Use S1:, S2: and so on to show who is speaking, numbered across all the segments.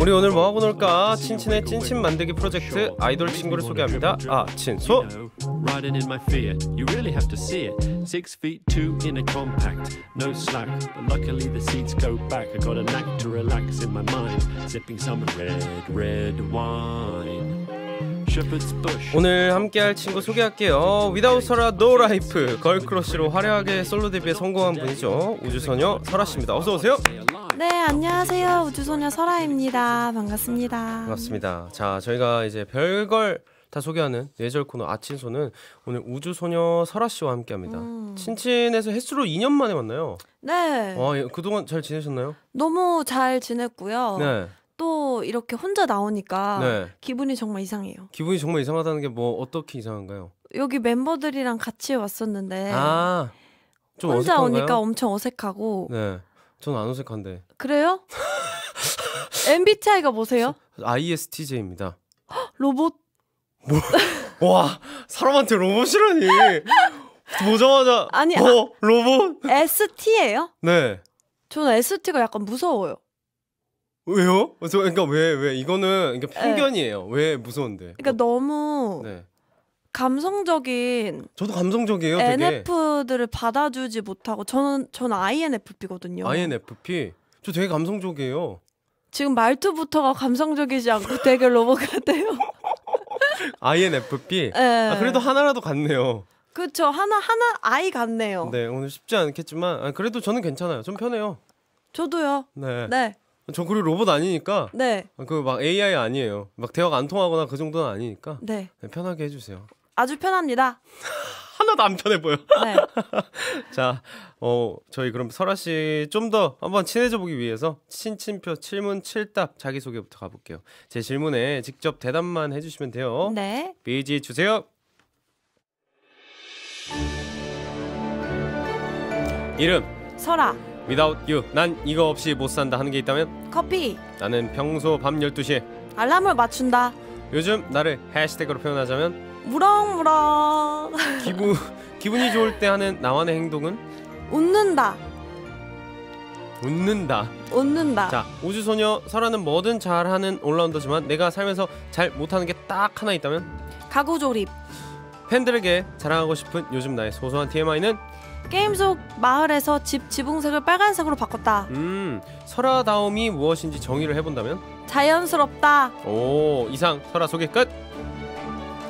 S1: 우리 오늘 뭐하고 놀까? 친친의 찐친 만들기 프로젝트 아이돌 친구를 소개합니다. 아, 친소! Riding in my Fiat, you really have to see it. Six feet two in a compact, no slack, but luckily the seats go back. I got a knack to relax in my mind, sipping some red, red wine. 오늘 함께할 친구 소개할게요. 위다우 설아 노 라이프 걸크러쉬로 화려하게 솔로 데뷔에 성공한 분이죠. 우주소녀 설아 씨입니다. 어서 오세요.
S2: 네, 안녕하세요. 우주소녀 설아입니다. 반갑습니다. 반갑습니다.
S1: 자, 저희가 이제 별걸 다 소개하는 예절 코너 아친소는 오늘 우주소녀 설아 씨와 함께합니다. 음. 친친에서 횟수로 2년 만에 만나요. 네. 아, 그동안 잘 지내셨나요?
S2: 너무 잘 지냈고요. 네. 또 이렇게 혼자 나오니까 네. 기분이 정말 이상해요.
S1: 기분이 정말 이상하다는 게 뭐 어떻게 이상한가요?
S2: 여기 멤버들이랑 같이 왔었는데 아,
S1: 혼자 어색한가요? 오니까
S2: 엄청 어색하고
S1: 네. 전안 어색한데.
S2: 그래요? MBTI가 뭐세요?
S1: ISTJ입니다. 로봇. 뭐? 와 사람한테 로봇이라니. 보자마자
S2: 아니 어, 아, 로봇. ST예요? 네. 저는 ST가 약간 무서워요.
S1: 왜요? 저 그러니까 왜 왜 이거는 그러니까 편견이에요. 네. 왜 무서운데?
S2: 그러니까 어. 너무 네. 감성적인 저도 감성적이에요. NF들을 받아주지 못하고 저는 저 INFP거든요.
S1: INFP 저 되게 감성적이에요.
S2: 지금 말투부터가 감성적이지 않고 되게 로봇 같아요.
S1: INFP. 네. 아, 그래도 하나라도 같네요.
S2: 그렇죠. 하나 하나 아이 같네요.
S1: 네 오늘 쉽지 않겠지만 아, 그래도 저는 괜찮아요. 좀 편해요. 저도요. 네. 네. 저 그리고 로봇 아니니까. 네. 아, 그막 AI 아니에요. 막 대화가 안 통하거나 그 정도는 아니니까. 네. 네 편하게 해주세요.
S2: 아주 편합니다.
S1: 하나도 안 편해 보여. 네. 자, 어, 저희 그럼 설아 씨좀 더 한번 친해져 보기 위해서 친친표 7문 7답 자기소개부터 가볼게요. 제 질문에 직접 대답만 해주시면 돼요. 네. 비지 주세요. 이름 설아. Without you 난 이거 없이 못 산다 하는 게 있다면 커피. 나는 평소 밤 12시에
S2: 알람을 맞춘다.
S1: 요즘 나를 해시태그로 표현하자면
S2: 무럭무럭. 기분
S1: 기분이 좋을 때 하는 나만의 행동은
S2: 웃는다.
S1: 웃는다. 웃는다. 자, 우주소녀 설아는 뭐든 잘하는 올라운더지만 내가 살면서 잘 못하는 게 딱 하나 있다면 가구 조립. 팬들에게 자랑하고 싶은 요즘 나의 소소한 TMI는
S2: 게임 속 마을에서 집 지붕색을 빨간색으로 바꿨다.
S1: 음, 설아다움이 무엇인지 정의를 해본다면
S2: 자연스럽다.
S1: 오, 이상 설아 소개 끝.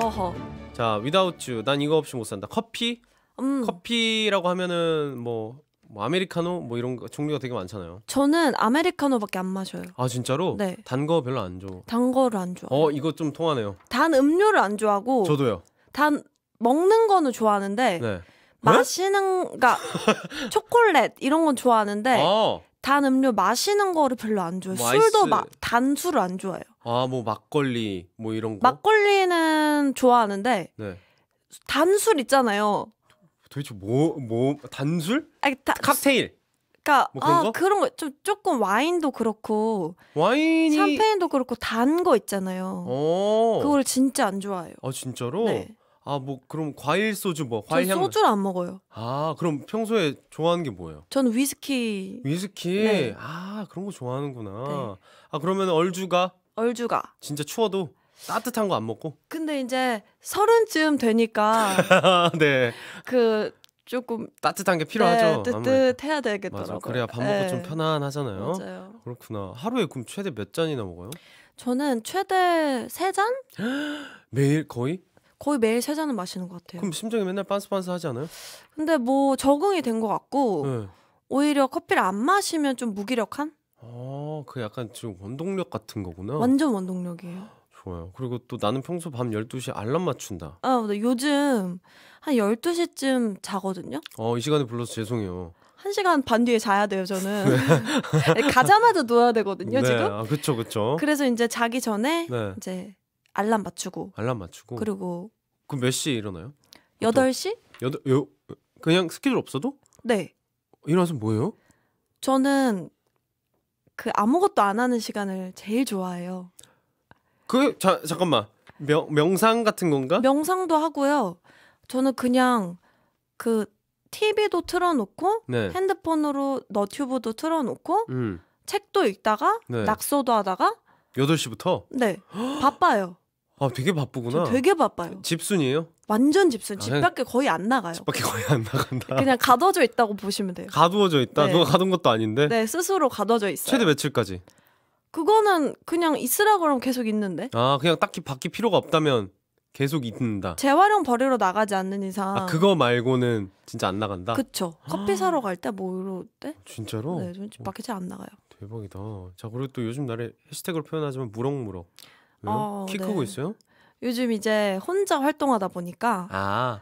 S1: 허허. 자, without you. 난 이거 없이 못 산다. 커피? 음. 커피라고 하면은 뭐, 뭐 아메리카노 뭐 이런 거, 종류가 되게 많잖아요.
S2: 저는 아메리카노밖에 안 마셔요.
S1: 아, 진짜로? 네. 단거 별로 안 좋아.
S2: 단 거를 안 좋아. 어,
S1: 이거 좀 통하네요.
S2: 단 음료를 안 좋아하고 저도요. 단 먹는 거는 좋아하는데 네.
S1: 마시는
S2: 그니까 초콜릿 이런 건 좋아하는데 아. 단 음료 마시는 거를 별로 안 좋아해요. 뭐 술도 막 단술을 안 좋아해요.
S1: 아, 뭐 막걸리 뭐 이런 거.
S2: 막걸리는 좋아하는데 네. 단술 있잖아요.
S1: 도대체 뭐뭐 뭐, 뭐 단술? 아니, 다, 칵테일. 그러니까 뭐 그런 아, 거?
S2: 그런 거 좀 조금 와인도 그렇고
S1: 와인이 샴페인도
S2: 그렇고 단 거 있잖아요.
S1: 오. 어. 그걸
S2: 진짜 안 좋아해요.
S1: 아, 진짜로? 네. 아, 뭐 그럼 과일 소주 뭐 과일 향. 소주를 안 먹어요. 아, 그럼 평소에 좋아하는 게 뭐예요?
S2: 전 위스키,
S1: 위스키. 네. 아, 그런 거 좋아하는구나. 네. 아, 그러면 얼주가 얼주가. 진짜 추워도 따뜻한 거 안 먹고?
S2: 근데 이제 서른쯤 되니까
S1: 네.
S2: 그 조금
S1: 따뜻한 게 필요하죠. 네, 뜨뜻해야 되겠더라고요. 그래야 밥 먹고 네. 좀 편안하잖아요. 맞아요. 그렇구나. 하루에 그럼 최대 몇 잔이나 먹어요?
S2: 저는 최대 세 잔?
S1: 매일 거의?
S2: 거의 매일 세 잔은 마시는 것 같아요. 그럼
S1: 심장이 맨날 빤스빤스 하지 않아요?
S2: 근데 뭐 적응이 된 것 같고 네. 오히려 커피를 안 마시면 좀 무기력한?
S1: 아, 그 약간 지금 원동력 같은 거구나. 완전
S2: 원동력이에요.
S1: 좋아요. 그리고 또 나는 평소 밤 12시 알람 맞춘다.
S2: 아, 나 요즘 한 12시쯤 자거든요.
S1: 어, 이 시간에 불러서 죄송해요.
S2: 한 시간 반 뒤에 자야 돼요, 저는.
S1: 네. 가자마자
S2: 누워야 되거든요, 네, 지금.
S1: 아, 그쵸, 그쵸.
S2: 그래서 이제 자기 전에 네. 이제 알람 맞추고.
S1: 알람 맞추고. 그리고 그럼 몇 시에 일어나요? 8시? 여덟 여, 그냥 스케줄 없어도? 네. 일어나서 뭐예요?
S2: 저는 그 아무것도 안 하는 시간을 제일 좋아해요.
S1: 그 자, 잠깐만. 명, 명상 같은 건가?
S2: 명상도 하고요. 저는 그냥 그 TV도 틀어놓고 네. 핸드폰으로 너튜브도 틀어놓고 음. 책도 읽다가 네. 낙서도 하다가
S1: 8시부터?
S2: 네. 바빠요.
S1: 아 되게 바쁘구나. 되게 바빠요. 집순이에요?
S2: 완전 집순. 아, 집 밖에 거의 안 나가요. 집
S1: 밖에 거의 안 나간다. 그냥
S2: 가둬져 있다고 보시면 돼요.
S1: 가두어져 있다. 네. 누가 가둔 것도 아닌데. 네, 스스로
S2: 가둬져 있어요. 최대 며칠까지? 그거는 그냥 있으라고 그러면 계속 있는데.
S1: 아, 그냥 딱히 바뀔 필요가 없다면 계속 있는다.
S2: 재활용 버리러 나가지 않는 이상. 아,
S1: 그거 말고는 진짜 안 나간다. 그쵸.
S2: 아. 커피 사러 갈 때, 뭐 이럴 때. 진짜로? 네, 저는 집 밖에 어. 잘안 나가요.
S1: 대박이다. 자, 그리고 또 요즘 날에 해시태그로 표현하지만 무럭무럭. 왜요? 아, 어, 키 네. 크고 있어요?
S2: 요즘 이제 혼자 활동하다 보니까 아.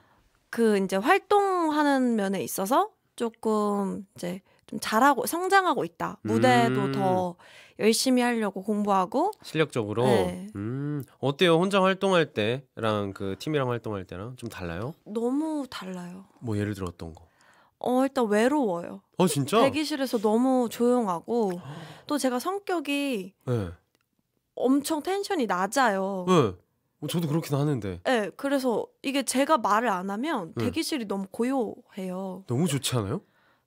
S2: 그 이제 활동하는 면에 있어서 조금 이제 좀 잘하고 성장하고 있다. 무대도 음. 더 열심히 하려고 공부하고
S1: 실력적으로 네. 음. 어때요? 혼자 활동할 때랑 그 팀이랑 활동할 때랑 좀 달라요?
S2: 너무 달라요.
S1: 뭐 예를 들어 어떤 거?
S2: 어 일단 외로워요. 어 진짜? 대기실에서 너무 조용하고 또 제가 성격이 네. 엄청 텐션이 낮아요. 네.
S1: 어, 저도 그렇긴 하는데.
S2: 네, 그래서 이게 제가 말을 안 하면 네. 대기실이 네. 너무 고요해요.
S1: 너무 좋지 않아요?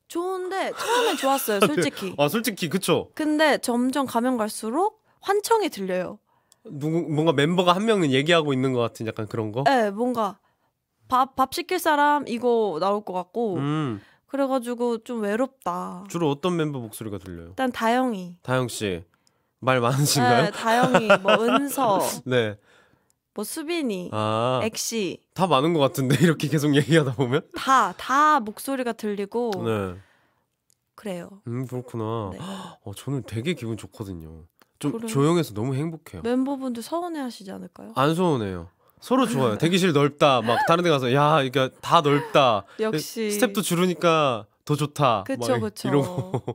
S2: 좋은데 처음엔 좋았어요, 네. 솔직히.
S1: 아, 솔직히 그쵸.
S2: 근데 점점 가면 갈수록 환청이 들려요.
S1: 누구 뭔가 멤버가 한 명은 얘기하고 있는 것 같은 약간 그런 거?
S2: 네, 뭔가 밥 밥 시킬 사람 이거 나올 것 같고. 음. 그래가지고 좀 외롭다.
S1: 주로 어떤 멤버 목소리가 들려요? 일단 다영이. 다영 씨. 말 많으신가요? 네, 다영이, 뭐 은서, 네,
S2: 뭐 수빈이, 아, 액시
S1: 다 많은 것 같은데 이렇게 계속 얘기하다 보면
S2: 다 다 목소리가 들리고 네, 그래요.
S1: 음 그렇구나. 네. 어 저는 되게 기분 좋거든요. 좀 그래요? 조용해서 너무 행복해요.
S2: 멤버분들 서운해하시지 않을까요?
S1: 안 서운해요. 서로 좋아요. 대기실 넓다. 막 다른 데 가서 야, 그러니까 다 넓다. 역시 스텝도 줄으니까 더 좋다. 그렇죠, 그렇죠.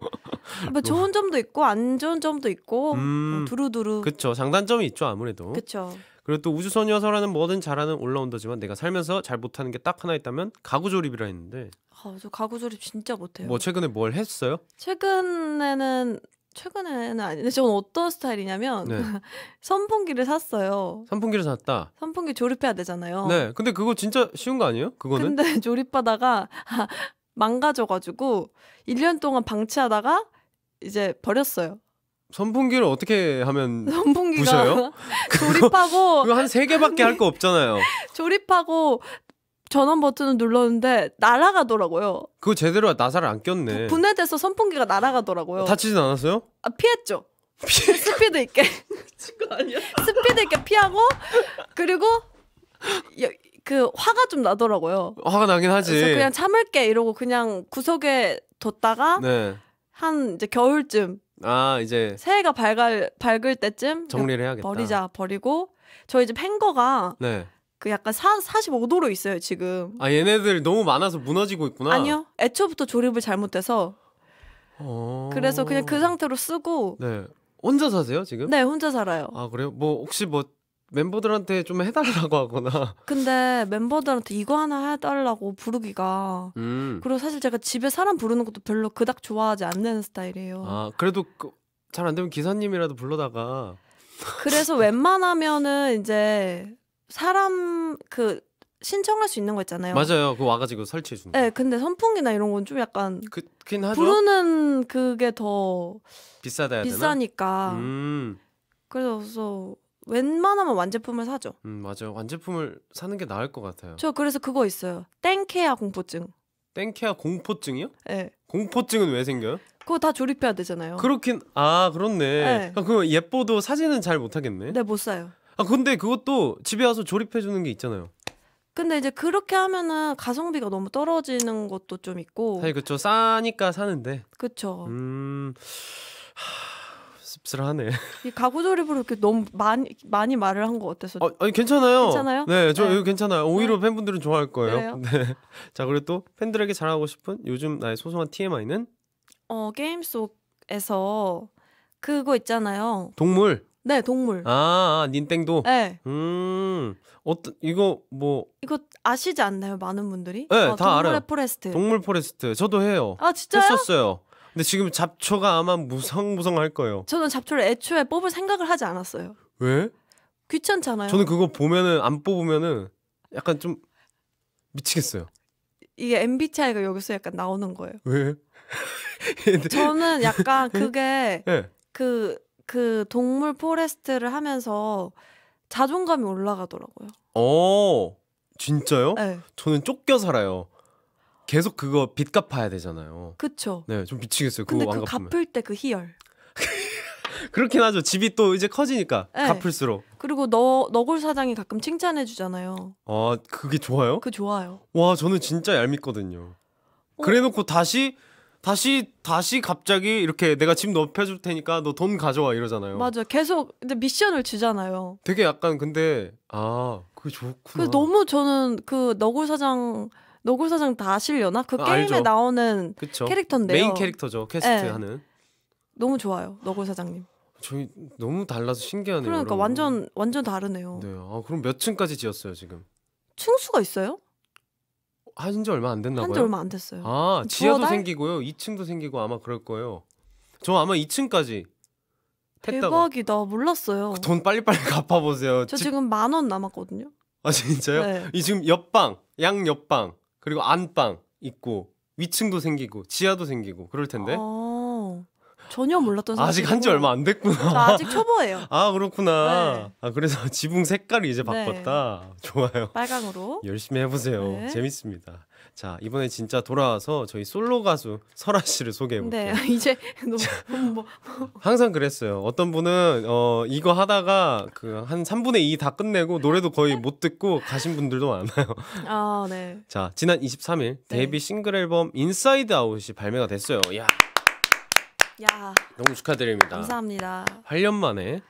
S1: 뭐 좋은
S2: 점도 있고 안 좋은 점도 있고 뭐 음, 두루두루.
S1: 그렇죠. 장단점이 있죠 아무래도. 그렇죠. 그리고 또 우주소녀서라는 뭐든 잘하는 올라운더지만 내가 살면서 잘 못하는 게 딱 하나 있다면 가구 조립이라 했는데.
S2: 아저 가구 조립 진짜 못해요. 뭐 최근에
S1: 뭘 했어요?
S2: 최근에는 최근에는 아닌데 저는 어떤 스타일이냐면 네. 선풍기를 샀어요.
S1: 선풍기를 샀다.
S2: 선풍기 조립해야 되잖아요. 네.
S1: 근데 그거 진짜 쉬운 거 아니에요? 그거는?
S2: 근데 조립하다가 아, 망가져가지고 1년 동안 방치하다가 이제 버렸어요.
S1: 선풍기를 어떻게 하면 선풍기가 부셔요? 조립하고 그거 한세 개밖에 할 거 없잖아요.
S2: 조립하고 전원 버튼을 눌렀는데 날아가더라고요.
S1: 그거 제대로 나사를 안 꼈네.
S2: 분해돼서 선풍기가 날아가더라고요. 어, 다치진 않았어요? 아 피했죠. 스피드 있게. 스피드 있게 피하고 그리고 그 화가 좀 나더라고요.
S1: 화가 나긴 하지. 그래서 그냥
S2: 참을게 이러고 그냥 구석에 뒀다가 네. 한 이제 겨울쯤
S1: 아 이제
S2: 새해가 밝을 밝을 때쯤 정리를 해야겠다. 버리자 버리고 저희 집 행거가 네. 그 약간 사, 45도로 있어요 지금.
S1: 아 얘네들 너무 많아서 무너지고 있구나. 아니요.
S2: 애초부터 조립을 잘못해서
S1: 어... 그래서 그냥 그
S2: 상태로 쓰고.
S1: 네. 혼자 사세요 지금? 네
S2: 혼자 살아요.
S1: 아 그래요? 뭐 혹시 뭐 멤버들한테 좀 해달라고 하거나.
S2: 근데 멤버들한테 이거 하나 해달라고 부르기가. 음. 그리고 사실 제가 집에 사람 부르는 것도 별로 그닥 좋아하지 않는 스타일이에요.
S1: 아 그래도 그, 잘안 되면 기사님이라도 불러다가.
S2: 그래서 웬만하면은 이제 사람 그 신청할 수 있는 거 있잖아요. 맞아요.
S1: 그 와가지고 설치해 주는.
S2: 네, 근데 선풍기나 이런 건 좀 약간 그긴 하죠. 부르는 그게 더
S1: 비싸다 비싸니까. 음.
S2: 그래서 웬만하면 완제품을 사죠.
S1: 음 맞아요. 완제품을 사는 게 나을 것 같아요. 저
S2: 그래서 그거 있어요. 땡케야 공포증.
S1: 땡케야 공포증이요? 네. 공포증은 왜 생겨요?
S2: 그거 다 조립해야 되잖아요. 그렇긴
S1: 아 그렇네. 네. 아, 그럼 예뻐도 사진은 잘 못하겠네. 네 못 사요. 아 근데 그것도 집에 와서 조립해 주는 게 있잖아요.
S2: 근데 이제 그렇게 하면은 가성비가 너무 떨어지는 것도 좀 있고. 사실
S1: 그쵸 싸니까 사는데. 그쵸. 음. 하... 씁쓸하네.
S2: 이 가구 조립으로 이렇게 너무 많이 많이 말을 한 거같때서 아, 어, 아니 괜찮아요. 괜찮아요? 네, 저 네.
S1: 괜찮아요. 오히려 네. 팬분들은 좋아할 거예요. 그래요? 네. 자, 그리고 또 팬들에게 자하고 싶은 요즘 나의 소소한 TMI는
S2: 어, 게임 속에서 그거 있잖아요. 동물. 네, 동물.
S1: 아, 아 닌땡도. 네. 음. 어떤 이거 뭐
S2: 이거 아시지 않나요, 많은 분들이? 네, 아, 다 알아요. 포레스트. 동물
S1: 포레스트. 저도 해요. 아, 진짜요? 했었어요. 근데 지금 잡초가 아마 무성무성할 거예요.
S2: 저는 잡초를 애초에 뽑을 생각을 하지 않았어요. 왜? 귀찮잖아요. 저는
S1: 그거 보면은 안 뽑으면은 약간 좀 미치겠어요.
S2: 이게 MBTI가 여기서 약간 나오는 거예요.
S1: 왜? 저는
S2: 약간 예? 그게 그그 예. 네. 그 동물 포레스트를 하면서 자존감이 올라가더라고요.
S1: 어, 진짜요? 네. 저는 쫓겨 살아요. 계속 그거 빚 갚아야 되잖아요. 그쵸. 네, 좀 미치겠어요. 근데 그안 갚으면. 갚을
S2: 때 그 희열.
S1: 그렇긴 하죠. 집이 또 이제 커지니까 네. 갚을수록.
S2: 그리고 너 너골 사장이 가끔 칭찬해 주잖아요.
S1: 아, 그게 좋아요? 그 좋아요. 와, 저는 진짜 얄밉거든요. 어? 그래놓고 다시 다시 다시 갑자기 이렇게 내가 집 넓혀줄 테니까 너 돈 가져와 이러잖아요. 맞아,
S2: 계속 근데 미션을 주잖아요.
S1: 되게 약간 근데 아 그게 좋구나. 그
S2: 너무 저는 그 너굴 사장 노골사장 다 아시려나? 그 아, 게임에 나오는 그쵸. 캐릭터인데요. 메인 캐릭터죠.
S1: 캐스트 네. 하는.
S2: 너무 좋아요. 노골사장님.
S1: 저희 너무 달라서 신기하네요. 그러니까
S2: 완전 완전 다르네요.
S1: 네. 아, 그럼 몇 층까지 지었어요, 지금?
S2: 층수가 있어요?
S1: 한지 얼마 안 됐나 봐요. 한지 얼마 안 됐어요. 아, 지하도 생기고요. 2층도 생기고 아마 그럴 거예요. 저 아마 2층까지 했다고. 대박이다.
S2: 몰랐어요. 그돈
S1: 빨리빨리 갚아 보세요. 저 지금
S2: 만 원 남았거든요.
S1: 아, 진짜요? 네. 이 지금 옆방, 양 옆방 그리고 안방 있고 위층도 생기고 지하도 생기고 그럴 텐데.
S2: 어... 전혀 몰랐던 사실 아직 한 지 얼마
S1: 안 됐구나. 아직 초보예요. 아 그렇구나. 네. 아 그래서 지붕 색깔을 이제 네. 바꿨다. 네. 좋아요. 빨강으로. 열심히 해보세요. 네. 재밌습니다. 자 이번에 진짜 돌아와서 저희 솔로 가수 설아 씨를 소개해 네,
S2: 볼게요. 네 이제 너무 뭐
S1: 항상 그랬어요. 어떤 분은 어 이거 하다가 그한 3분의 2 다 끝내고 노래도 거의 못 듣고 가신 분들도 많아요. 아 네. 자 지난 23일 데뷔 싱글 앨범 인사이드 아웃이 발매가 됐어요. 야. 야. 너무 축하드립니다.
S2: 감사합니다.
S1: 8년 만에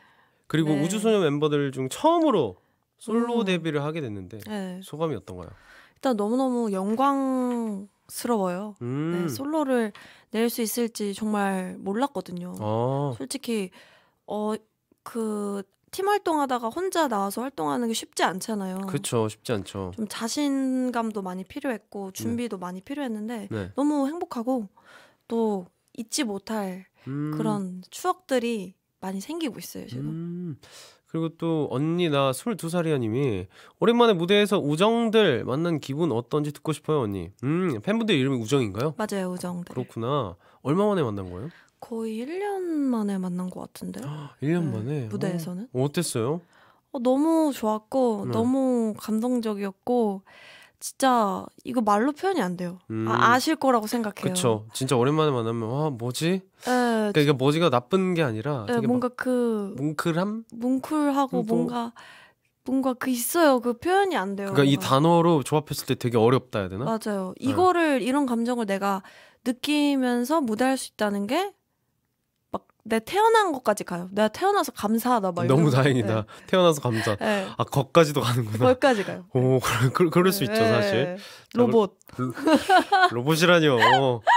S1: 그리고 네. 우주소녀 멤버들 중 처음으로 솔로 음. 데뷔를 하게 됐는데 네. 소감이 어떤가요?
S2: 일단 너무너무 영광스러워요. 음. 네, 솔로를 낼 수 있을지 정말 몰랐거든요. 아. 솔직히 어그팀 활동하다가 혼자 나와서 활동하는 게 쉽지 않잖아요.
S1: 그렇죠, 쉽지 않죠. 좀
S2: 자신감도 많이 필요했고 준비도 네. 많이 필요했는데 네. 너무 행복하고 또 잊지 못할
S1: 음. 그런
S2: 추억들이 많이 생기고 있어요 지금.
S1: 음. 그리고 또 언니 나 22살이야 님이 오랜만에 무대에서 우정들 만난 기분 어떤지 듣고 싶어요 언니. 음 팬분들 이름이 우정인가요? 맞아요 우정들. 그렇구나. 얼마 만에 만난 거예요?
S2: 거의 1년 만에 만난 것
S1: 같은데. 1년 네, 만에 무대에서는? 어, 땠어요
S2: 어, 너무 좋았고 네. 너무 감동적이었고 진짜 이거 말로 표현이 안 돼요. 아, 음. 아, 실 거라고 생각해요. 그렇죠.
S1: 진짜 오랜만에 만나면 와 뭐지? 에, 예,
S2: 그러니까 이게
S1: 뭐지가 나쁜 게 아니라 에, 예, 뭔가
S2: 그
S1: 뭉클함,
S2: 뭉클하고 뭔가 뭔가 그 있어요. 그 표현이 안 돼요. 그러니까 뭔가. 이
S1: 단어로 조합했을 때 되게 어렵다 해야 되나?
S2: 맞아요. 예. 이거를 네. 이런 감정을 내가 느끼면서 무대할 수 있다는 게내 태어난 것까지 가요. 내가 태어나서 감사하다 막 너무 다행이다. 네.
S1: 태어나서 감사. 네. 아 거까지도 가는구나. 거까지 가요. 오 그럴, 그럴 수 있죠 네. 사실. 로봇. 그 로봇이라뇨.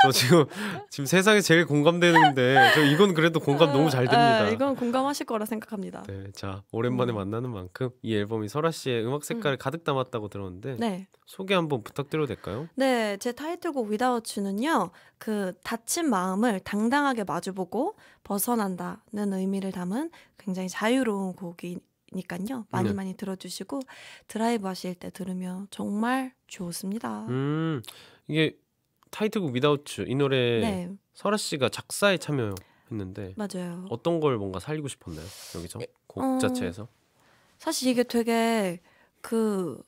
S1: 저 지금 지금 세상에 제일 공감되는데 저 이건 그래도 공감 너무 잘 아, 됩니다. 에, 이건
S2: 공감하실 거라 생각합니다.
S1: 네, 자 오랜만에 음. 만나는 만큼 이 앨범이 설아 씨의 음악 색깔을 음. 가득 담았다고 들었는데 네. 소개 한번 부탁드려도 될까요?
S2: 네, 제 타이틀곡 Without You는요 그 다친 마음을 당당하게 마주보고 벗어난다는 의미를 담은 굉장히 자유로운 곡이 니까요 많이 네. 많이 들어주시고 드라이브 하실 때 들으면 정말 좋습니다.
S1: 음 이게 타이틀곡 Without You 이 노래 네. 설아 씨가 작사에 참여했는데 맞아요. 어떤 걸 뭔가 살리고 싶었나요 여기서 예, 곡 어, 자체에서?
S2: 사실 이게 되게 그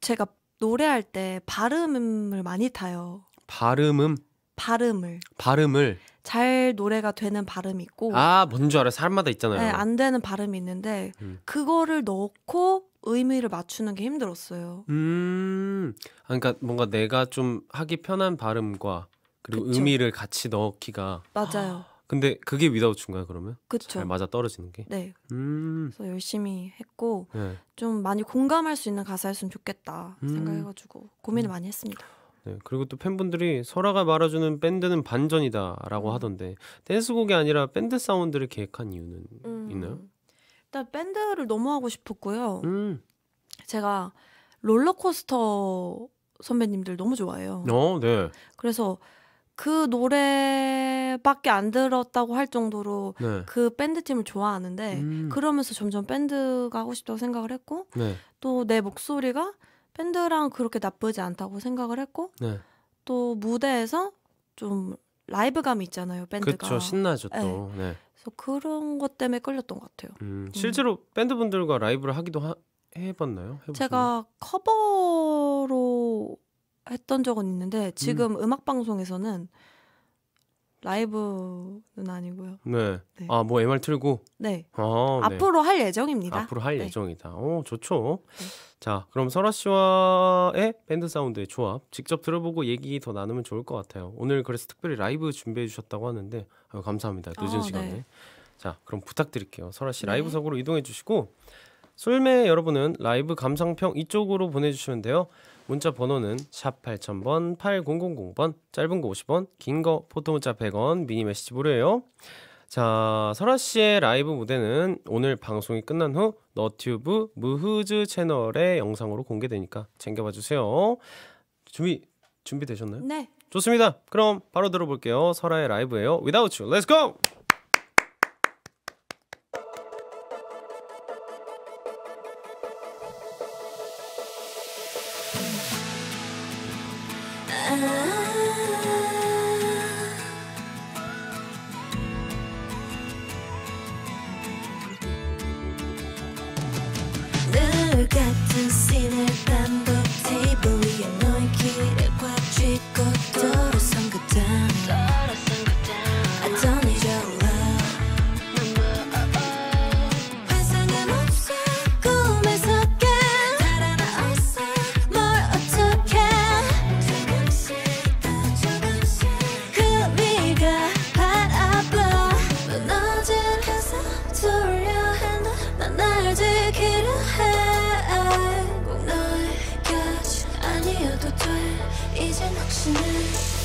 S2: 제가 노래할 때 발음을 많이 타요.
S1: 발음음?
S2: 발음을.
S1: 발음을.
S2: 잘 노래가 되는 발음이 있고 아
S1: 뭔지 알아요 사람마다 있잖아요 네,
S2: 안 되는 발음이 있는데 음. 그거를 넣고 의미를 맞추는 게 힘들었어요
S1: 음 아, 그러니까 뭔가 내가 좀 하기 편한 발음과 그리고 그쵸. 의미를 같이 넣기가 맞아요 근데 그게 위다우츠인가요 그러면? 그쵸 잘 맞아 떨어지는 게? 네 음.
S2: 그래서 열심히 했고 네. 좀 많이 공감할 수 있는 가사였으면 좋겠다 음. 생각해가지고 고민을 음. 많이 했습니다
S1: 네, 그리고 또 팬분들이 설아가 말아주는 밴드는 반전이다라고 음. 하던데 댄스곡이 아니라 밴드 사운드를 계획한 이유는 음, 있나요?
S2: 일단 밴드를 너무 하고 싶었고요. 음. 제가 롤러코스터 선배님들 너무 좋아해요.
S1: 어, 네.
S2: 그래서 그 노래밖에 안 들었다고 할 정도로 네. 그 밴드 팀을 좋아하는데 음. 그러면서 점점 밴드가 하고 싶다고 생각을 했고 네. 또내 목소리가 밴드랑 그렇게 나쁘지 않다고 생각을 했고 네. 또 무대에서 좀 라이브감이 있잖아요 밴드가 그렇죠 신나죠 또 네. 네. 그래서 그런 것 때문에 끌렸던 것
S1: 같아요 음, 음. 실제로 음. 밴드 분들과 라이브를 하기도 하, 해봤나요? 해보시면? 제가
S2: 커버로 했던 적은 있는데 지금 음. 음악 방송에서는 라이브는 아니고요.
S1: 네. 네. 아, 뭐 MR 틀고? 네. 아, 네. 앞으로 네. 할 예정입니다. 앞으로 할 네. 예정이다. 오, 좋죠. 네. 자, 그럼 설아 씨와의 밴드 사운드의 조합 직접 들어보고 얘기 더 나누면 좋을 것 같아요. 오늘 그래서 특별히 라이브 준비해 주셨다고 하는데 아유, 감사합니다. 늦은 아, 네. 시간에. 자, 그럼 부탁드릴게요. 설아 씨 라이브석으로 이동해 주시고 솔메 여러분은 라이브 감상평 이쪽으로 보내 주시면 돼요. 문자 번호는 샵 8000번 8000번 짧은 거 50원 긴 거 포토 문자 100원 미니 메시지 보료요자 설아 씨의 라이브 무대는 오늘 방송이 끝난 후 너튜브 무흐즈 채널의 영상으로 공개되니까 챙겨봐 주세요 준비 준비되셨나요? 네 좋습니다 그럼 바로 들어볼게요 설아의 라이브예요 Without You Let's Go
S3: 도돼 이젠 확신해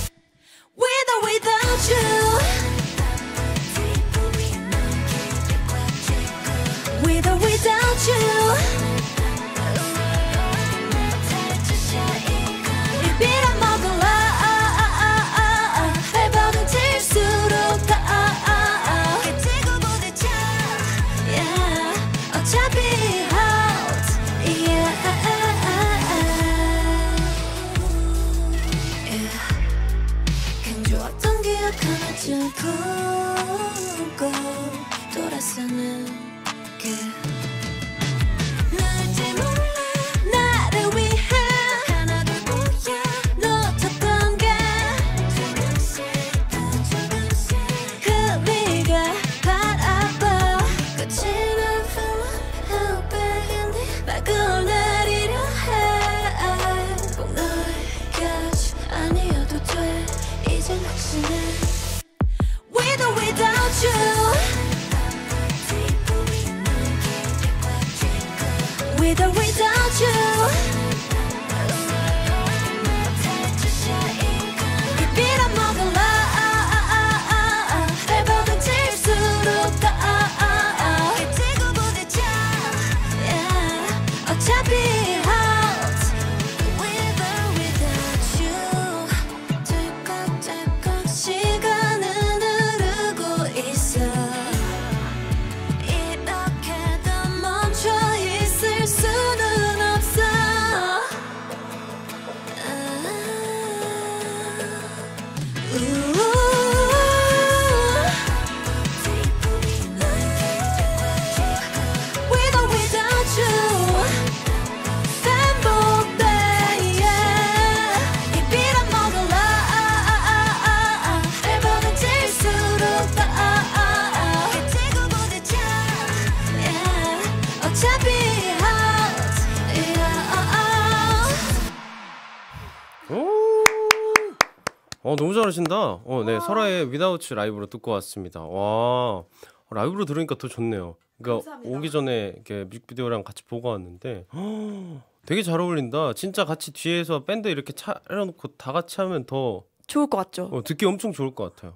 S1: 잘하신다. 어, 네. 설아의 Without You 라이브로 듣고 왔습니다. 와. 라이브로 들으니까 더 좋네요. 그러니까 감사합니다. 오기 전에 이렇게 뮤직비디오랑 같이 보고 왔는데 허, 되게 잘 어울린다. 진짜 같이 뒤에서 밴드 이렇게 차려놓고 다 같이 하면 더 좋을 것 같죠. 어, 듣기 엄청 좋을 것 같아요.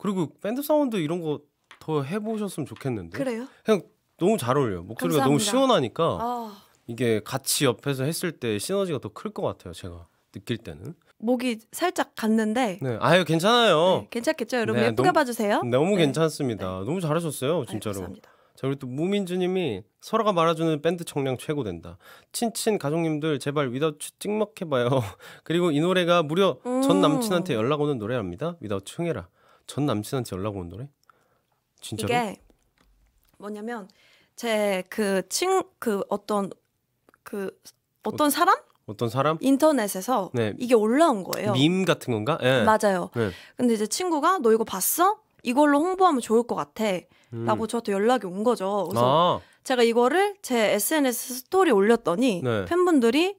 S1: 그리고 밴드 사운드 이런 거 더 해보셨으면 좋겠는데. 그래요? 그냥 너무 잘 어울려요. 목소리가 감사합니다. 너무 시원하니까 아... 이게 같이 옆에서 했을 때 시너지가 더 클 것 같아요. 제가 느낄 때는.
S2: 목이 살짝 갔는데.
S1: 네, 아유 괜찮아요. 네, 괜찮겠죠, 여러분 네, 예쁘게 너무, 봐주세요. 너무 네. 괜찮습니다. 네. 너무 잘하셨어요, 진짜로. 아유, 감사합니다. 자, 우리 또 무민주님이 설아가 말아주는 밴드 청량 최고 된다. 친친 가족님들 제발 위더츠 찍먹해봐요. 그리고 이 노래가 무려 음~ 전 남친한테 연락 오는 노래랍니다. 위더츠 흥해라. 전 남친한테 연락 오는 노래? 진짜로? 이게
S2: 뭐냐면 제 그 친그 그 어떤 그 어떤 어, 사람? 어떤 사람 인터넷에서 네. 이게 올라온 거예요.
S1: 밈 같은 건가? 네.
S2: 맞아요. 네. 근데 이제 친구가 너 이거 봤어? 이걸로 홍보하면 좋을 것 같아. 음. 라고 저한테 연락이 온 거죠. 그래서 아. 제가 이거를 제 SNS 스토리 올렸더니 네. 팬분들이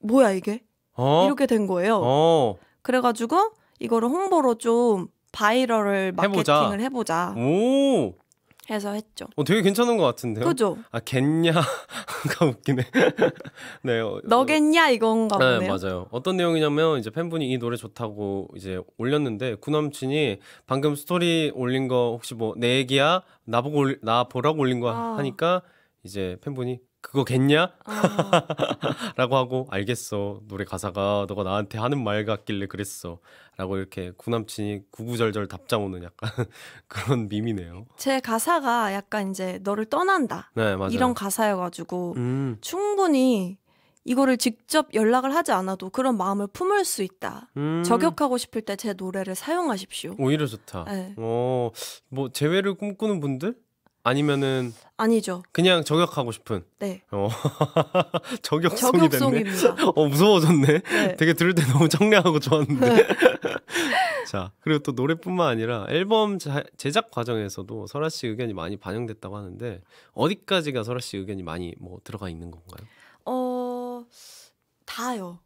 S2: 뭐야 이게? 어? 이렇게 된 거예요. 어. 그래가지고 이거를 홍보로 좀 바이럴을 마케팅을 해보자. 해보자.
S1: 오. 해서 했죠. 어, 되게 괜찮은 것 같은데요? 그죠? 아, 겠냐가 웃기네. 네. 어, 어.
S2: 너겠냐 이건가 보네요. 네,
S1: 맞아요. 어떤 내용이냐면 이제 팬분이 이 노래 좋다고 이제 올렸는데 구남친이 그 방금 스토리 올린 거 혹시 뭐 내 얘기야? 나보고 나 보라고 올린 거 아. 하니까 이제 팬분이 그거겠냐? 아. 어. 라고 하고 알겠어 노래 가사가 너가 나한테 하는 말 같길래 그랬어 라고 이렇게 구남친이 구구절절 답장 오는 약간 그런 밈이네요
S2: 제 가사가 약간 이제 너를 떠난다 네, 맞아요. 이런 가사여가지고 음. 충분히 이거를 직접 연락을 하지 않아도 그런 마음을 품을 수 있다. 음. 저격하고 싶을 때 제 노래를 사용하십시오. 오히려
S1: 좋다. 네. 어, 뭐 재회를 꿈꾸는 분들 아니면은 아니죠. 그냥 저격하고 싶은. 네. 어. 저격송이 됐네. 어 무서워졌네. 네. 되게 들을 때 너무 청량하고 좋았는데. 네. 자 그리고 또 노래뿐만 아니라 앨범 자, 제작 과정에서도 설아 씨 의견이 많이 반영됐다고 하는데 어디까지가 설아 씨 의견이 많이 뭐 들어가 있는 건가요?
S2: 어 다요.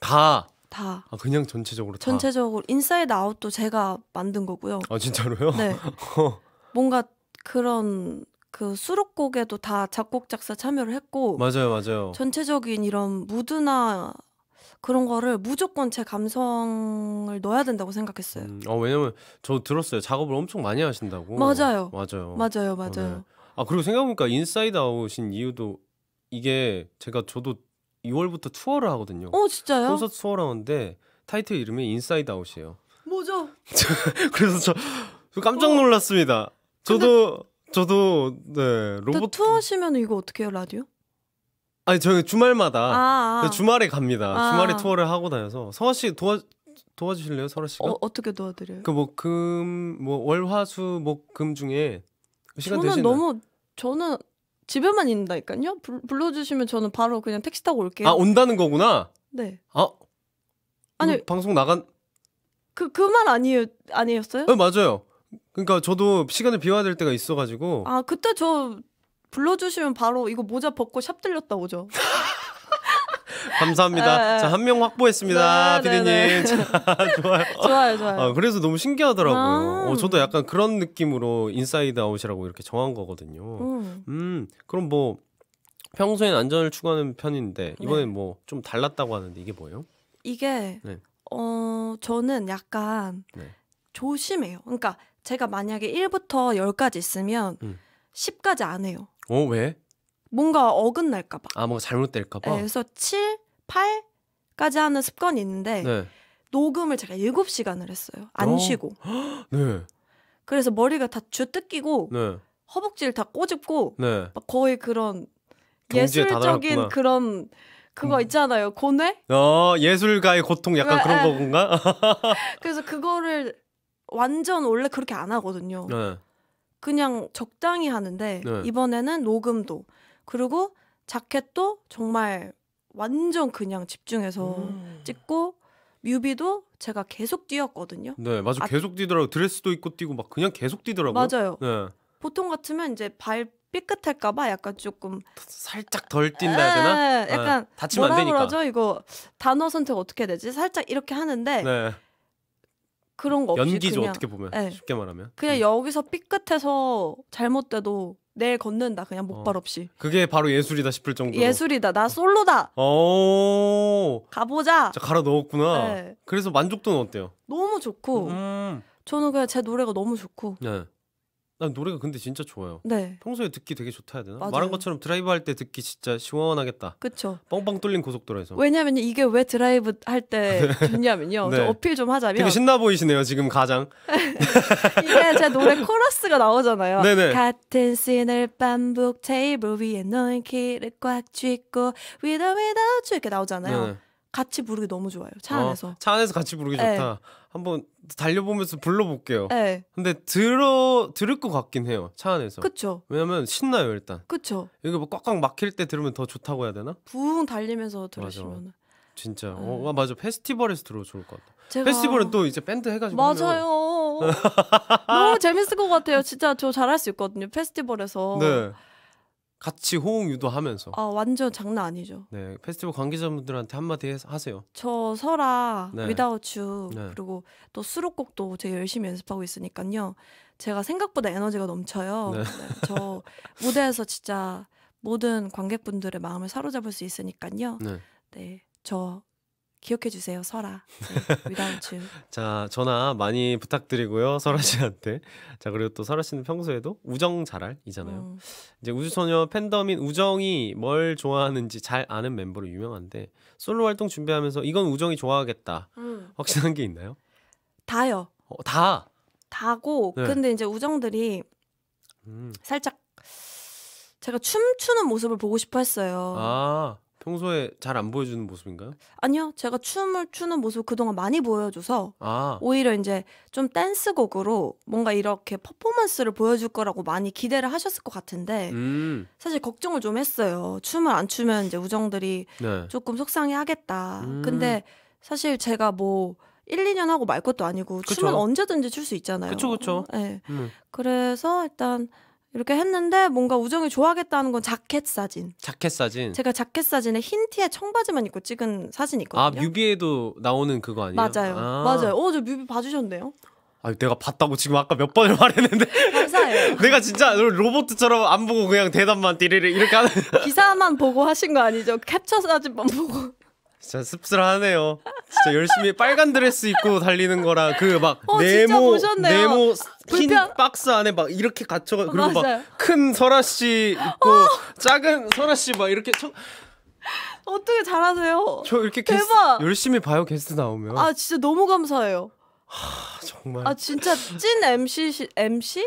S1: 다. 다. 아, 그냥 전체적으로
S2: 전체적으로 인사이드 아웃도 제가 만든 거고요. 아 진짜로요? 네. 어. 뭔가 그런 그 수록곡에도 다 작곡 작사 참여를 했고 맞아요, 맞아요. 전체적인 이런 무드나 그런 거를 무조건 제 감성을 넣어야 된다고 생각했어요.
S1: 음, 어 왜냐면 저 들었어요. 작업을 엄청 많이 하신다고. 맞아요. 맞아요. 맞아요. 네. 맞아요. 네. 아 그리고 생각해보니까 인사이드 아웃인 이유도 이게 제가 저도 2월부터 투어를 하거든요. 어 진짜요? 콘서트 투어를 하는데 타이틀 이름이 인사이드 아웃이에요. 뭐죠? 그래서 저 깜짝 놀랐습니다. 어. 저도 저도 네 로봇
S2: 투어시면 하 이거 어떻게 해요 라디오?
S1: 아니 저희 주말마다 아, 아. 그 주말에 갑니다. 아. 주말에 투어를 하고 다녀서 서아 씨 도와 도와주실래요, 설아 씨가? 어, 어
S2: 떻게 도와드려요?
S1: 그 뭐 금 뭐 월 화 수 목금 뭐 중에 시간 저는 되시나요? 너무
S2: 저는 집에만 있는다니까요. 불, 불러주시면 저는 바로 그냥 택시 타고 올게요. 아 온다는 거구나. 네. 아 아니
S1: 방송 나간
S2: 그 그 말 아니에요 아니었어요? 네,
S1: 맞아요. 그러니까 저도 시간을 비워야 될 때가 있어가지고
S2: 아 그때 저 불러주시면 바로 이거 모자 벗고 샵 들렸다 오죠.
S1: 감사합니다. 네. 자, 한 명 확보했습니다. 비디님 네, 네, 네. 좋아요.
S3: 좋아요, 좋아요. 아,
S1: 그래서 너무 신기하더라고요. 아 어, 저도 약간 그런 느낌으로 인사이드 아웃이라고 이렇게 정한 거거든요. 음, 음 그럼 뭐 평소엔 안전을 추구하는 편인데 네. 이번엔 뭐 좀 달랐다고 하는데 이게 뭐예요?
S2: 이게 어, 저는 약간 조심해요. 그러니까 제가 만약에 1부터 10까지 있으면 음. 10까지 안 해요. 어, 왜? 뭔가 어긋날까봐.
S1: 아, 뭔 잘못될까봐? 네, 그래서
S2: 7, 8까지 하는 습관이 있는데, 네. 녹음을 제가 7시간을 했어요. 안 어. 쉬고. 네. 그래서 머리가 다 쥐뜯기고, 네. 허벅지를 다 꼬집고, 네. 거의 그런 예술적인 그런 그거 음. 있잖아요. 고뇌?
S1: 어, 예술가의 고통 약간 그런 아. 거군가?
S2: 그래서 그거를 완전 원래 그렇게 안 하거든요. 네. 그냥 적당히 하는데 네. 이번에는 녹음도 그리고 자켓도 정말 완전 그냥 집중해서 음. 찍고 뮤비도 제가 계속 뛰었거든요. 네, 맞아. 아, 계속
S1: 뛰더라고. 드레스도 입고 뛰고 막 그냥 계속 뛰더라고요. 맞아요. 네.
S2: 보통 같으면 이제 발 삐끗할까봐 약간 조금 살짝
S1: 덜 뛴다 해야 되나? 에, 예, 예, 약간 네. 다치면 뭐안 되니까. 그러죠?
S2: 이거 단어 선택 어떻게 되지? 살짝 이렇게 하는데 네. 그런 거 없이 연기죠 그냥, 어떻게 보면 네. 쉽게 말하면 그냥 음. 여기서 삐끗해서 잘못돼도 내일 걷는다 그냥 목발 어. 없이
S1: 그게 바로 예술이다 싶을 정도로
S2: 예술이다 나 솔로다
S1: 어.
S2: 가보자 자,
S1: 갈아 넣었구나 네. 그래서 만족도는 어때요?
S2: 너무 좋고 음. 저는 그냥 제 노래가 너무 좋고
S1: 네. 난 노래가 근데 진짜 좋아요. 네. 평소에 듣기 되게 좋다 해야 되나? 맞아요. 말한 것처럼 드라이브 할 때 듣기 진짜 시원하겠다. 그쵸. 뻥뻥 뚫린 고속도로에서. 왜냐면
S2: 이게 왜 드라이브 할 때 좋냐면요. 네. 좀 네. 어필 좀 하자면. 되게 신나
S1: 보이시네요, 지금 가장.
S2: 이게 제 노래 코러스가 나오잖아요. 네네. 같은 씬을 반복 테이블 위에 너의 키를 꽉 쥐고 위더 위더 쥐 이렇게 나오잖아요. 네 같이 부르기 너무 좋아요. 차 어, 안에서.
S1: 차 안에서 같이 부르기 네. 좋다. 한번 달려보면서 불러볼게요. 네. 근데 들어 들을 것 같긴 해요 차 안에서. 그쵸. 왜냐면 신나요 일단. 그쵸. 이게 뭐 꽉꽉 막힐 때 들으면 더 좋다고 해야 되나?
S2: 부웅 달리면서 들으시면.
S1: 진짜. 네. 어 아, 맞아 페스티벌에서 들어 좋을 것 같아. 제가... 페스티벌은 또 이제 밴드 해가지고. 맞아요.
S2: 너무 재밌을 것 같아요. 진짜 저 잘할 수 있거든요 페스티벌에서. 네.
S1: 같이 호응 유도하면서.
S2: 아 완전 장난 아니죠.
S1: 네 페스티벌 관계자분들한테 한마디 하세요.
S2: 저 설아 네. Without You 네. 그리고 또 수록곡도 되게 열심히 연습하고 있으니까요. 제가 생각보다 에너지가 넘쳐요. 네. 네 저 무대에서 진짜 모든 관객분들의 마음을 사로잡을 수 있으니까요. 네. 네 저 기억해 주세요, 설아. 위다운츠. 네,
S1: 자, 전화 많이 부탁드리고요, 설아 씨한테. 자, 그리고 또 설아 씨는 평소에도 우정 잘알이잖아요. 음. 이제 우주소녀 팬덤인 우정이 뭘 좋아하는지 잘 아는 멤버로 유명한데 솔로 활동 준비하면서 이건 우정이 좋아하겠다. 음. 확신한 게 있나요? 다요. 어, 다.
S2: 다고. 네. 근데 이제 우정들이 음. 살짝 제가 춤추는 모습을 보고 싶어 했어요.
S1: 아. 평소에 잘 안 보여주는 모습인가요?
S2: 아니요. 제가 춤을 추는 모습 그동안 많이 보여줘서 아. 오히려 이제 좀 댄스곡으로 뭔가 이렇게 퍼포먼스를 보여줄 거라고 많이 기대를 하셨을 것 같은데 음. 사실 걱정을 좀 했어요. 춤을 안 추면 이제 우정들이 네. 조금 속상해하겠다. 음. 근데 사실 제가 뭐 1, 2년 하고 말 것도 아니고 그쵸? 춤은 언제든지 출 수 있잖아요. 그렇죠, 그렇죠. 네. 음. 그래서 일단 이렇게 했는데 뭔가 우정이 좋아하겠다는 건 자켓 사진.
S1: 자켓 사진. 제가
S2: 자켓 사진에 흰 티에 청바지만 입고 찍은 사진이 있거든요. 아
S1: 뮤비에도 나오는 그거 아니에요? 맞아요, 아. 맞아요. 어
S2: 저 뮤비 봐주셨네요.
S1: 아 내가 봤다고 지금 아까 몇 번을 말했는데. 감사해요. 내가 진짜 로봇처럼 안 보고 그냥 대답만 띠리리 이렇게 하는.
S2: 기사만 보고 하신 거 아니죠? 캡처 사진만 보고.
S1: 진짜 씁쓸하네요. 진짜 열심히 빨간 드레스 입고 달리는 거랑 그막 어, 네모 네모 흰 불편... 박스 안에 막 이렇게 갇혀 가 그리고 막 큰 설아 씨입고 어! 작은 설아 씨 막 이렇게 저
S2: 어떻게 잘하세요? 저 이렇게 대박. 게스
S1: 열심히 봐요 게스트 나오면. 아
S2: 진짜 너무 감사해요.
S1: 하, 정말. 아
S2: 진짜 찐 MC MC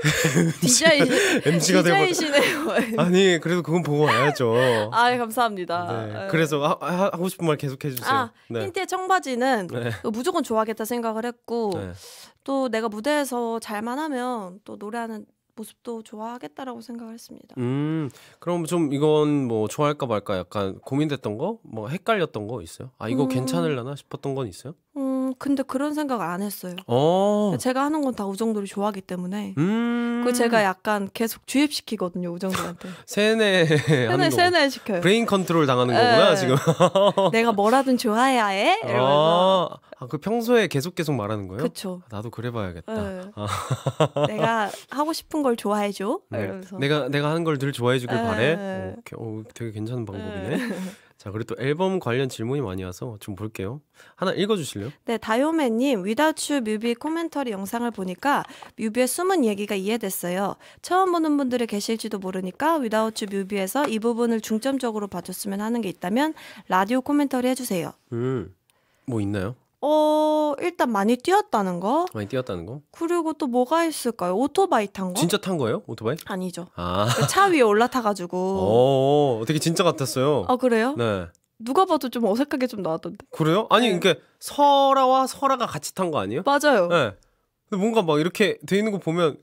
S2: DJ MC가 d 시네요
S1: 아니 그래도 그건 보고 와야죠.
S2: 아 감사합니다. 네. 아, 음.
S1: 그래서 하, 하, 하고 싶은 말 계속 해주세요. 아, 네. 힌트의
S2: 청바지는 네. 무조건 좋아하겠다 생각을 했고 네. 또 내가 무대에서 잘만 하면 또 노래하는 모습도 좋아하겠다라고 생각을 했습니다.
S1: 음, 그럼 좀 이건 뭐 좋아할까 말까 약간 고민됐던 거, 뭐 헷갈렸던 거 있어요? 아 이거 음... 괜찮을라나 싶었던 건 있어요?
S2: 음, 근데 그런 생각 안 했어요.
S1: 어.
S2: 제가 하는 건 다 우정돌이 좋아하기 때문에. 음. 그 제가 약간 계속 주입시키거든요, 우정돌한테.
S1: 세뇌. 세뇌, 세뇌 시켜요. 브레인 컨트롤 당하는 거구나, 네. 지금.
S2: 내가 뭐라든 좋아해야 해? 아, 이러면서.
S1: 아, 그 평소에 계속 계속 말하는 거예요? 그쵸. 아, 나도 그래봐야겠다. 네. 아. 내가
S2: 하고 싶은 걸 좋아해줘? 네. 이러면서. 내가, 내가
S1: 하는 걸 늘 좋아해주길 바래? 어, 오, 오, 되게 괜찮은 방법이네. 자, 그리고 또 앨범 관련 질문이 많이 와서 좀 볼게요. 하나 읽어주실래요?
S2: 네, 다요맨님, Without You 뮤비 코멘터리 영상을 보니까 뮤비의 숨은 얘기가 이해됐어요. 처음 보는 분들이 계실지도 모르니까 Without You 뮤비에서 이 부분을 중점적으로 봐줬으면 하는 게 있다면 라디오 코멘터리 해주세요.
S1: 음, 뭐 있나요?
S2: 어, 일단 많이 뛰었다는 거.
S1: 많이 뛰었다는 거?
S2: 그리고 또 뭐가 있을까요? 오토바이 탄 거? 진짜
S1: 탄 거예요? 오토바이? 아니죠. 아. 그
S2: 차 위에 올라타가지고.
S1: 어, 되게 진짜 같았어요. 아, 그래요? 네.
S2: 누가 봐도 좀 어색하게 좀 나왔던데.
S1: 그래요? 아니, 네. 그러니까 설아와 설아가 같이 탄 거 아니에요? 맞아요. 네. 근데 뭔가 막 이렇게 돼 있는 거 보면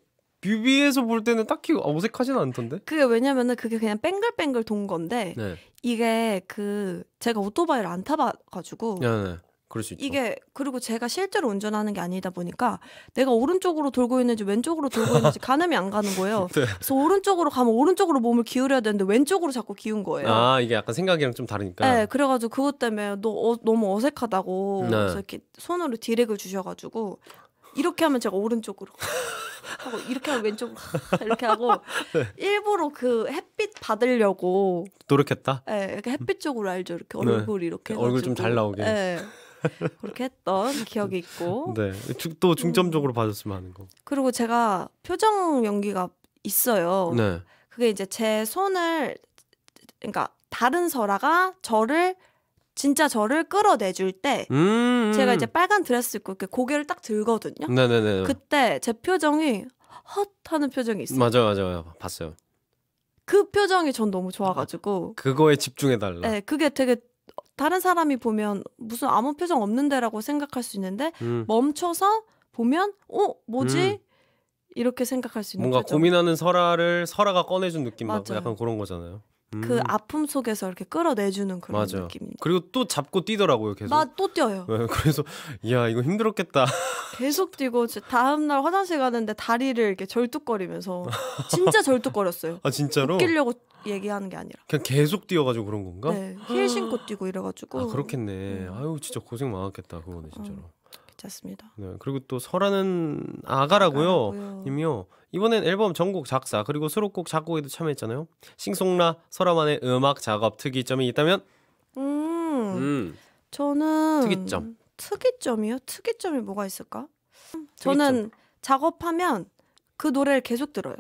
S1: 뮤비에서 볼 때는 딱히 어색하진 않던데.
S2: 그게 왜냐면은 그게 그냥 뱅글뱅글 돈 건데 네. 이게 그 제가 오토바이를 안 타봐가지고
S1: 네, 네. 그럴 수 있죠. 이게
S2: 그리고 제가 실제로 운전하는 게 아니다 보니까 내가 오른쪽으로 돌고 있는지 왼쪽으로 돌고 있는지 가늠이 안 가는 거예요. 네. 그래서 오른쪽으로 가면 오른쪽으로 몸을 기울여야 되는데 왼쪽으로 자꾸 기운 거예요.
S1: 아 이게 약간 생각이랑 좀 다르니까. 네,
S2: 그래가지고 그것 때문에 너, 어, 너무 어색하다고 네. 그래서 이렇게 손으로 디렉을 주셔가지고 이렇게 하면 제가 오른쪽으로 하고 이렇게 하면 왼쪽으로 이렇게 하고 네. 일부러 그 햇빛 받으려고 노력했다. 네, 이렇게 햇빛 쪽으로 알죠. 이렇게 네. 얼굴 네. 이렇게 얼굴 좀 잘 나오게. 네. 그렇게 했던 기억이 있고. 네. 또 음. 중점적으로
S1: 봐줬으면 하는 거.
S2: 그리고 제가 표정 연기가 있어요. 네. 그게 이제 제 손을 그러니까 다른 설아가 저를 진짜 저를 끌어내줄 때 음~, 음. 제가 이제 빨간 드레스 입고 이렇게 고개를 딱 들거든요. 네네네. 그때 제 표정이 헛 하는 표정이 있어요. 맞아요,
S1: 맞아요, 봤어요.
S2: 그 표정이 전 너무 좋아가지고
S1: 그거에 집중해 달라. 네,
S2: 그게 되게 다른 사람이 보면 무슨 아무 표정 없는데라고 생각할 수 있는데 음. 멈춰서 보면 어 뭐지 음. 이렇게 생각할 수 있는 뭔가 표정. 고민하는
S1: 설화를 설화가 꺼내준 느낌 막 약간 그런 거잖아요. 그 음.
S2: 아픔 속에서 이렇게 끌어내주는 그런 맞아.
S1: 느낌. 그리고 또 잡고 뛰더라고요, 계속.
S2: 나또 뛰어요.
S1: 네, 그래서 야 이거 힘들었겠다.
S2: 계속 뛰고 다음 날 화장실 가는데 다리를 이렇게 절뚝거리면서 진짜 절뚝거렸어요.
S1: 아 진짜로? 웃기려고
S2: 얘기하는 게 아니라.
S1: 그냥 계속 뛰어가지고 그런 건가? 네,
S2: 힐 아. 신고 뛰고 이래가지고. 아 그렇겠네.
S1: 음. 아유 진짜 고생 많았겠다 그거는 음,
S2: 진짜로. 음, 괜찮습니다.
S1: 네, 그리고 또 설하는 아가라고요, 아가라고요. 님이요. 이번엔 앨범 전곡 작사 그리고 수록곡 작곡에도 참여했잖아요. 싱송라 설아만의 음악 작업 특이점이 있다면?
S2: 음, 음. 저는 특이점. 특이점이요? 특이점이 뭐가 있을까? 특이점. 저는 작업하면 그 노래를 계속 들어요.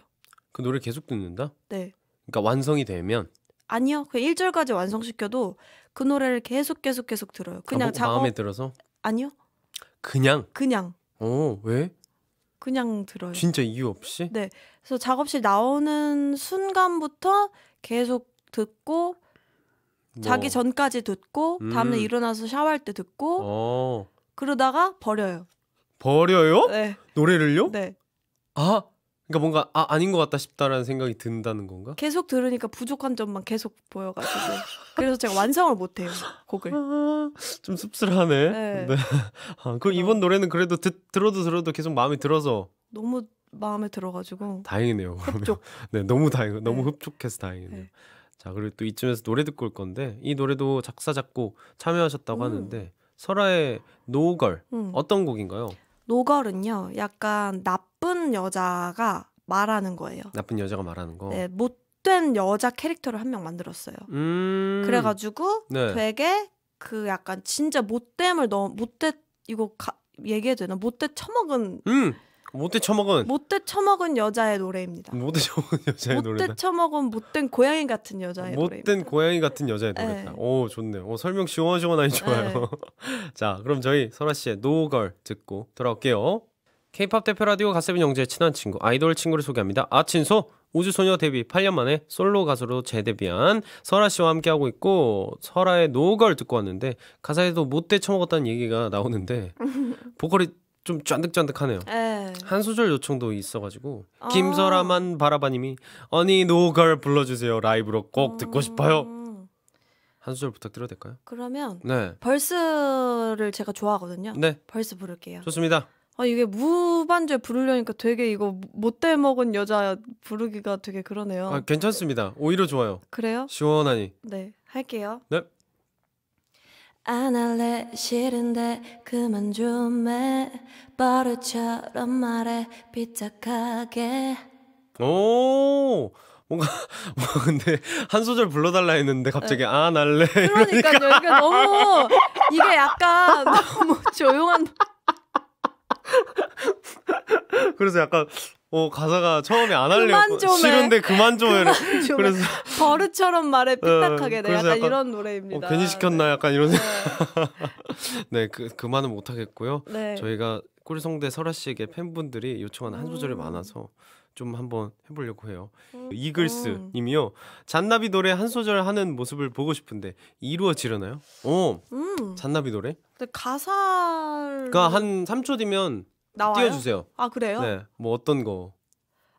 S1: 그 노래 계속 듣는다? 네. 그러니까 완성이 되면
S2: 아니요. 그 1절까지 완성시켜도 그 노래를 계속 계속 계속 들어요. 그냥 아, 뭐, 작업 마음에 들어서? 아니요. 그냥 그냥.
S1: 어, 왜?
S2: 그냥 들어요. 진짜
S1: 이유 없이?
S2: 네. 그래서 작업실 나오는 순간부터 계속 듣고 뭐. 자기 전까지 듣고 음. 다음날 일어나서 샤워할 때 듣고
S1: 어.
S2: 그러다가 버려요.
S1: 버려요? 네. 노래를요? 네. 아 그러니까 뭔가 아 아닌 것 같다 싶다라는 생각이 든다는 건가?
S2: 계속 들으니까 부족한 점만 계속 보여가지고 그래서 제가 완성을 못해요 곡을. 아, 좀 씁쓸하네. 네. 네.
S1: 아, 그럼 어. 이번 노래는 그래도 듣, 들어도 들어도 계속 마음에 들어서.
S2: 너무 마음에 들어가지고.
S1: 다행이네요. 흡족. 네, 너무 다행. 네. 너무 흡족해서 다행이네요. 네. 자 그리고 또 이쯤에서 노래 듣고 올 건데 이 노래도 작사 작곡 참여하셨다고 음. 하는데 설아의 노걸 음. 어떤 곡인가요?
S2: 노걸은요, 약간 나쁜 여자가 말하는 거예요.
S1: 나쁜 여자가 말하는 거. 네,
S2: 못된 여자 캐릭터를 한 명 만들었어요.
S1: 음... 그래가지고
S2: 네. 되게 그 약간 진짜 못됨을 너무 못됐 이거 가, 얘기해도 되나 못됐 처먹은
S1: 음. 못돼 처먹은
S2: 못돼 처먹은 여자의 노래입니다.
S1: 못돼 처먹은 여자의 노래 못돼
S2: 처먹은 못된 고양이 같은 여자의 노래
S1: 못된 고양이 같은 여자의 네. 노래다. 오 좋네요. 오, 설명 시원시원하니 좋아요. 네. 자 그럼 저희 설아 씨의 노걸 듣고 돌아올게요. K-팝 대표 라디오 가세빈 영재의 친한 친구 아이돌 친구를 소개합니다. 아친소 우주소녀 데뷔 8년 만에 솔로 가수로 재데뷔한 설아 씨와 함께하고 있고 설아의 노걸 듣고 왔는데 가사에도 못돼 처먹었다는 얘기가 나오는데 보컬이 좀 쫀득쫀득하네요. 에이. 예. 한 소절 요청도 있어가지고 어. 김설아만 바라바님이 언니 노걸 불러주세요 라이브로 꼭 어. 듣고 싶어요. 한 소절 부탁드려도 될까요? 그러면 네.
S2: 벌스를 제가 좋아하거든요. 네. 벌스 부를게요. 좋습니다. 아 이게 무반주 부르려니까 되게 이거 못돼 먹은 여자 부르기가 되게 그러네요. 아
S1: 괜찮습니다. 오히려 좋아요. 그래요? 시원하니.
S2: 네 할게요. 네. 안 할래 싫은데 그만 좀해 버릇처럼 말해 삐딱하게
S1: 오 뭔가 뭐 근데 한 소절 불러달라 했는데 갑자기 네. 아 날래 그러니까요 그러니까.
S2: 이게 너무 이게 약간 너무 조용한
S1: 그래서 약간 어 가사가 처음에 안 하려고 싫은데 그만 좀 해라. 그래서
S2: 버릇처럼 말해 어, 삐딱하게 네, 약간, 약간, 이런 노래입니다. 어, 괜히
S1: 시켰나 약간 이런 네, 네 그, 그만은 못 하겠고요. 네. 저희가 꿀성대 설아 씨에게 팬분들이 요청하는한 소절이 음. 많아서 좀 한번 해보려고 해요. 음. 이글스님이요. 잔나비 노래 한 소절 하는 모습을 보고 싶은데 이루어지려나요? 어, 음. 잔나비 노래?
S2: 가사가 그러니까
S1: 한 3초 뒤면 나와요? 띄워주세요. 아 그래요? 네, 뭐 어떤 거?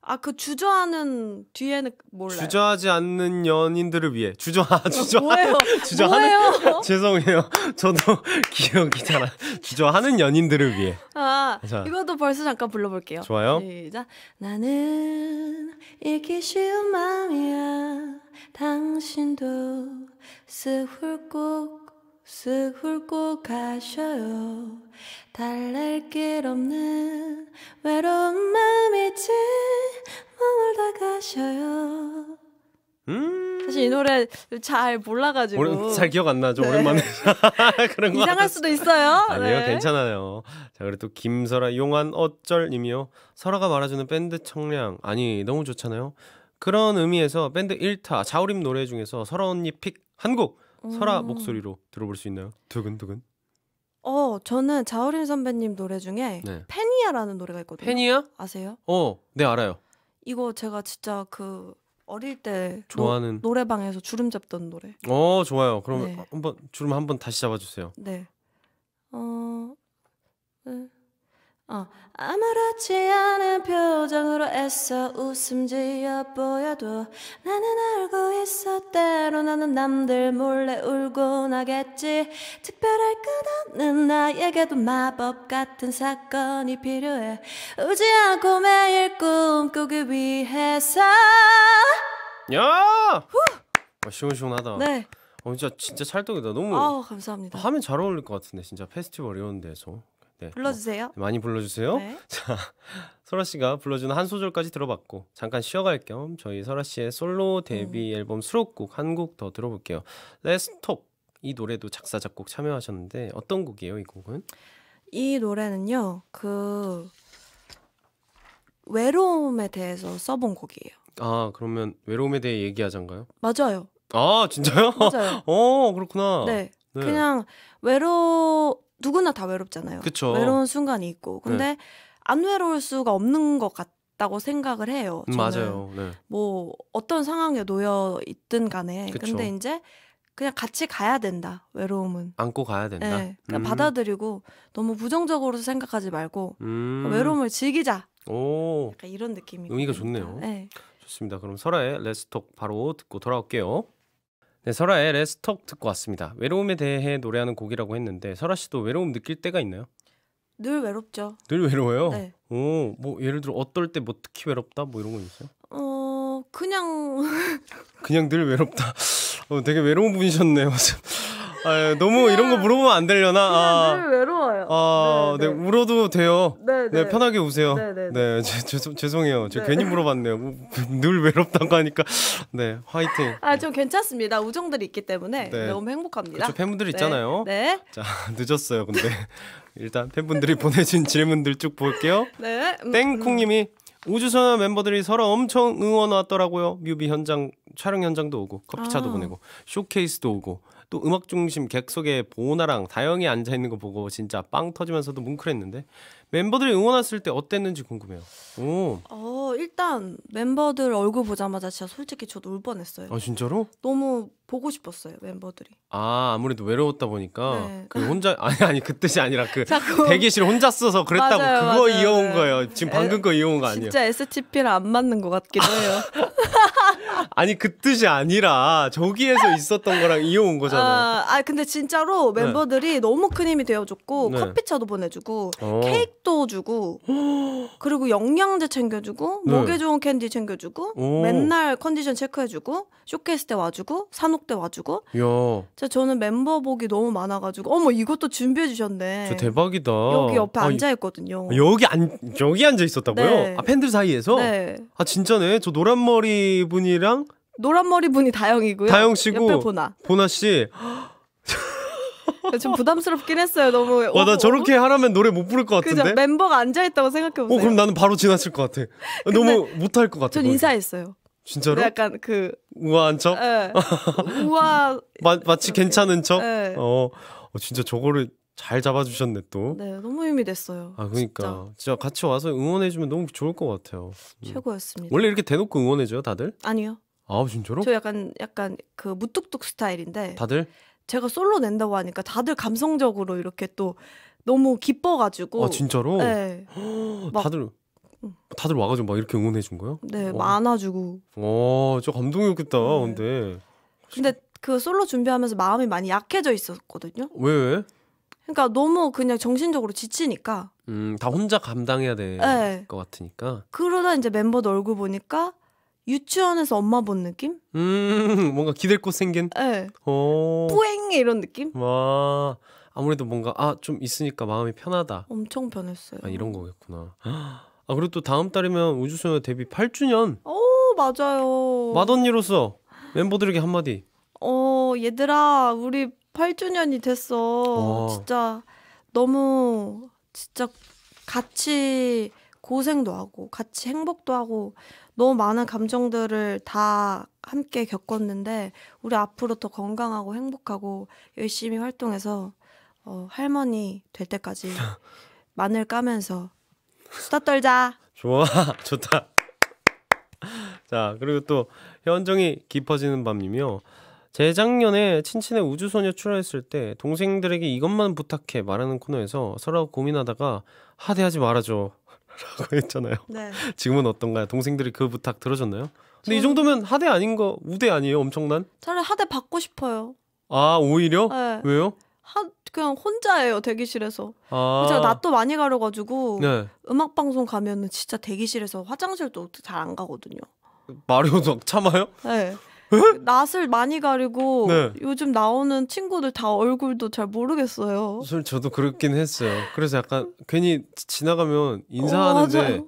S2: 아 그 주저하는 뒤에는 몰라
S1: 주저하지 않는 연인들을 위해 주저 어, 주저
S2: 뭐예요? 주저하는
S1: 죄송해요. 저도 기억이 잘 안. 주저하는 연인들을 위해. 아 자.
S2: 이것도 벌써 잠깐 불러볼게요. 좋아요. 시작. 나는 잃기 쉬운 마음이야. 당신도 쓱 훑고 쓱 훑고 가셔요. 달랠 길 없는 외로운 마음이 머물다 가셔요. 음. 사실 이 노래 잘 몰라가지고 오랜, 잘
S1: 기억 안 나죠 네. 오랜만에 그런 거 이상할 수도
S2: 있어요. 아니요 네.
S1: 괜찮아요. 자 그리고 또 김설아 용한 어쩔님이요. 설아가 말해주는 밴드 청량 아니 너무 좋잖아요. 그런 의미에서 밴드 1타 자우림 노래 중에서 설아 언니 픽 한곡 설아 음. 목소리로 들어볼 수 있나요? 두근두근.
S2: 어, 저는 자우림 선배님 노래 중에 네. 페니아라는 노래가 있거든요. 페니아? 아세요?
S1: 어, 네 알아요.
S2: 이거 제가 진짜 그 어릴 때 좋아하는 노, 래방에서 주름 잡던 노래.
S1: 어, 좋아요. 그럼 네. 한번 주름 한번 다시 잡아 주세요.
S2: 네. 어. 네. 어, 아무렇지 않은 표정으로 애써 웃음 지어 보여도 나는 알고 있어 때로 나는 남들 몰래 울곤 하겠지 특별할 것 없는 나에게도 마법 같은 사건이 필요해 우지 않고 매일 꿈꾸기 위해서
S1: 야! 후! 아, 시원시원하다 네. 어, 진짜 진짜 찰떡이다. 너무. 아,
S2: 감사합니다. 하면
S1: 잘 어울릴 것 같은데 진짜 페스티벌 이런 데서. 네, 불러주세요. 뭐, 많이 불러주세요. 네. 자, 설아 씨가 불러주는 한 소절까지 들어봤고 잠깐 쉬어갈 겸 저희 설아 씨의 솔로 데뷔 음. 앨범 수록곡 한 곡 더 들어볼게요. Let's Talk 이 노래도 작사 작곡 참여하셨는데 어떤 곡이에요? 이 곡은?
S2: 이 노래는요. 그 외로움에 대해서 써본 곡이에요.
S1: 아 그러면 외로움에 대해 얘기하자가요 맞아요. 아 진짜요? 맞아요. 어 그렇구나. 네. 네.
S2: 그냥 외로 누구나 다 외롭잖아요. 그쵸. 외로운 순간이 있고 네. 근데 네. 안 외로울 수가 없는 것 같다고 생각을 해요. 저는 맞아요. 네. 뭐 어떤 상황에 놓여 있든 간에 그쵸. 근데 이제 그냥 같이 가야 된다. 외로움은
S1: 안고 가야 된다. 네, 그냥 그러니까 음.
S2: 받아들이고 너무 부정적으로 생각하지 말고
S1: 음. 외로움을 즐기자. 오, 약간 이런 느낌이. 의미가 좋네요. 네. 좋습니다. 그럼 설아의 레스톡 바로 듣고 돌아올게요. 네, 설아의 레스톡 듣고 왔습니다. 외로움에 대해 노래하는 곡이라고 했는데 설아 씨도 외로움 느낄 때가 있나요?
S2: 늘 외롭죠.
S1: 늘 외로워요? 네. 오, 뭐 예를 들어 어떨 때 뭐 특히 외롭다 뭐 이런 건 있어요?
S2: 어, 그냥
S1: 그냥 늘 외롭다. 어, 되게 외로운 분이셨네요. 아, 예, 너무 이런 거 물어보면 안 되려나? 아, 늘 외로워요. 아, 네, 네, 네. 울어도 돼요. 네, 네, 네. 편하게 우세요. 네, 네. 네, 죄송, 죄송해요. 제가 괜히 물어봤네요. 늘 외롭다고 하니까. 네, 화이팅.
S2: 아, 좀 괜찮습니다. 우정들이 있기 때문에 너무 행복합니다. 그렇죠, 팬분들 있잖아요. 네.
S1: 자, 늦었어요, 근데. 일단 팬분들이 보내신 질문들 쭉 볼게요. 네. 음, 땡콩님이 우주소녀 멤버들이 서로 엄청 응원 왔더라고요. 뮤비 현장 촬영 현장도 오고 커피차도 아. 보내고 쇼케이스도 오고 또 음악 중심 객석에 보나랑 다영이 앉아 있는 거 보고 진짜 빵 터지면서도 뭉클했는데 멤버들이 응원했을 때 어땠는지 궁금해요. 오.
S2: 어 일단 멤버들 얼굴 보자마자 진짜 솔직히 저도 울 뻔했어요. 아 진짜로? 너무 보고 싶었어요 멤버들이.
S1: 아 아무래도 외로웠다 보니까 네. 그 혼자 아니 아니 그 뜻이 아니라 그 자꾸... 대기실 혼자 써서 그랬다고 맞아요, 그거 맞아요. 이어온 거예요. 지금 방금 에... 거 이어온 거 아니에요? 진짜
S2: STP랑 안 맞는 것 같기도 해요.
S1: 아니 그 뜻이 아니라 저기에서 있었던 거랑 이어온 거잖아요. 아,
S2: 아 근데 진짜로 네. 멤버들이 네. 너무 큰 힘이 되어줬고 네. 커피차도 보내주고 어. 케이크도 주고 그리고 영양제 챙겨주고 네. 목에 좋은 캔디 챙겨주고 오. 맨날 컨디션 체크해주고 쇼케이스 때 와주고 산옥 약속돼 와주고. 야. 저 저는 멤버복이 너무 많아가지고 어머 이것도 준비해 주셨네. 저
S1: 대박이다. 여기 옆에 아, 앉아 있거든요. 아, 여기 안 여기 앉아 있었다고요? 네. 아 팬들 사이에서? 네. 아 진짜네. 저 노란 머리 분이랑
S2: 노란 머리 분이 다영이고요. 다영 씨고 옆에 보나.
S1: 보나 씨. 아,
S2: 좀 부담스럽긴 했어요. 너무. 와, 나 저렇게
S1: 하라면 노래 못 부를 것 같은데. 그죠?
S2: 멤버가 앉아 있다고 생각해 보세요. 어, 그럼 나는
S1: 바로 지났을 것 같아. 너무 못할 것 같아. 전거기
S2: 인사했어요.
S1: 진짜로? 네, 약간 그 우아한 척? 네. 우아 마, 마치 괜찮은 척? 네. 어. 어, 진짜 저거를 잘 잡아주셨네 또.
S2: 네, 너무 힘이 됐어요.
S1: 아 그러니까 진짜, 진짜 같이 와서 응원해주면 너무 좋을 것 같아요. 음. 최고였습니다. 원래 이렇게 대놓고 응원해줘요, 다들? 아니요. 아 진짜로? 저
S2: 약간 약간 그 무뚝뚝 스타일인데. 다들? 제가 솔로 낸다고 하니까 다들 감성적으로 이렇게 또 너무 기뻐가지고. 아 진짜로? 네. 다들
S1: 어, 다들 와가지고 막 이렇게 응원해 준 거요? 네, 와. 아주고 와, 저 감동이었겠다. 네. 근데.
S2: 근데 그 솔로 준비하면서 마음이 많이 약해져 있었거든요. 왜? 그러니까 너무 그냥 정신적으로 지치니까.
S1: 음, 다 혼자 감당해야 될것 네. 같으니까.
S2: 그러다 이제 멤버들 얼굴 보니까 유치원에서 엄마 본 느낌?
S1: 음, 뭔가 기댈 곳 생긴? 네. 오. 어.
S2: 뿌잉! 이런 느낌?
S1: 와. 아무래도 뭔가, 아, 좀 있으니까 마음이 편하다.
S2: 엄청 편했어요. 아, 이런
S1: 거겠구나. 아 그리고 또 다음 달이면 우주소녀 데뷔 8주년.
S2: 오 맞아요.
S1: 맏언니로서 멤버들에게 한마디.
S2: 어 얘들아 우리 8주년이 됐어. 와. 진짜 너무 진짜 같이 고생도 하고 같이 행복도 하고 너무 많은 감정들을 다 함께 겪었는데 우리 앞으로 더 건강하고 행복하고 열심히 활동해서 어, 할머니 될 때까지 마늘 까면서 수다 떨자.
S1: 좋아, 좋다. 자, 그리고 또 현정이 깊어지는 밤이며 재작년에 친친의 우주소녀 출연했을 때 동생들에게 이것만 부탁해 말하는 코너에서 서로 고민하다가 하대하지 말아줘 라고 했잖아요. 네. 지금은 어떤가요? 동생들이 그 부탁 들어줬나요? 근데 전... 이 정도면 하대 아닌 거 우대 아니에요? 엄청난?
S2: 차라리 하대 받고 싶어요.
S1: 아 오히려? 네. 왜요?
S2: 하... 그냥 혼자예요 대기실에서.
S1: 아. 제가 낮도
S2: 많이 가려가지고 네. 음악 방송 가면은 진짜 대기실에서 화장실도 잘 안 가거든요.
S1: 마려워서 참아요?
S2: 네. 낯을 많이 가리고 네. 요즘 나오는 친구들 다 얼굴도 잘 모르겠어요.
S1: 사실 저도 그렇긴 했어요. 그래서 약간 괜히 지나가면 어, 인사하는데 어,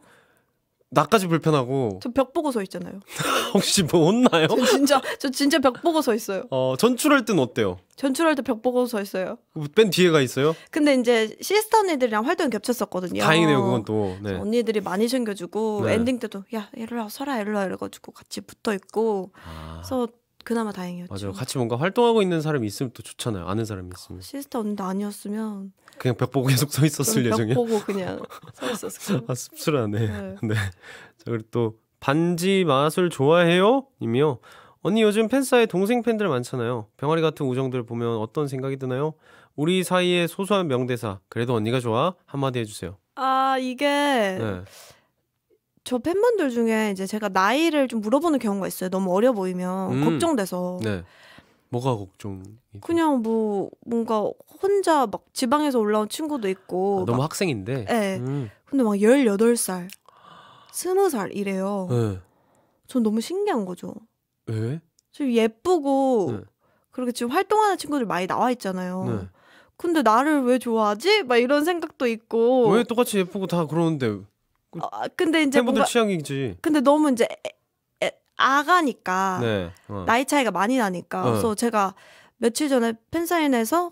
S1: 나까지 불편하고.
S2: 저 벽 보고 서 있잖아요.
S1: 혹시 뭐 혼나요? 저 진짜
S2: 저 진짜 벽 보고 서 있어요.
S1: 어 전출할 땐 어때요?
S2: 전출할 때 벽 보고 서 있어요.
S1: 뺀 뒤에가 있어요?
S2: 근데 이제 시스터 언니들이랑 활동 겹쳤었거든요. 다행이네요, 그건
S1: 또. 네. 언니들이
S2: 많이 챙겨주고 네. 엔딩 때도 야 일로 와 서라 일로 와 이래가지고 같이 붙어 있고. 아. 그래서 그나마 다행이었죠. 맞아요.
S1: 같이 뭔가 활동하고 있는 사람이 있으면 또 좋잖아요. 아는 사람이 있으면.
S2: 시스터 언니도 아니었으면
S1: 그냥 벽 보고 계속 서 있었을 예정이야. 벽 보고
S2: 그냥 서 있었을 거예요.
S1: 아 씁쓸하네. 네. 네. 자 그리고 또 반지 맛을 좋아해요? 님이요. 언니 요즘 팬사에 동생 팬들 많잖아요. 병아리 같은 우정들 보면 어떤 생각이 드나요? 우리 사이의 소소한 명대사. 그래도 언니가 좋아 한마디 해주세요.
S2: 아 이게 네. 저 팬분들 중에 이제 제가 나이를 좀 물어보는 경우가 있어요. 너무 어려 보이면 음. 걱정돼서.
S1: 네. 뭐가 걱정?
S2: 그냥 뭐 뭔가 혼자 막 지방에서 올라온 친구도 있고 아, 너무 막, 학생인데. 네. 음. 근데 막 18살, 20살 이래요. 네. 전 너무 신기한 거죠. 왜? 지금 예쁘고 네. 그렇게 지금 활동하는 친구들 많이 나와 있잖아요. 네. 근데 나를 왜 좋아하지? 막 이런 생각도 있고. 왜
S1: 똑같이 예쁘고 다 그러는데
S2: 어, 아, 근데 이제 팬분들 뭔가,
S1: 취향이지.
S2: 근데 너무 이제 애, 애, 아가니까 네, 어. 나이 차이가 많이 나니까 어. 그래서 제가 며칠 전에 팬사인회에서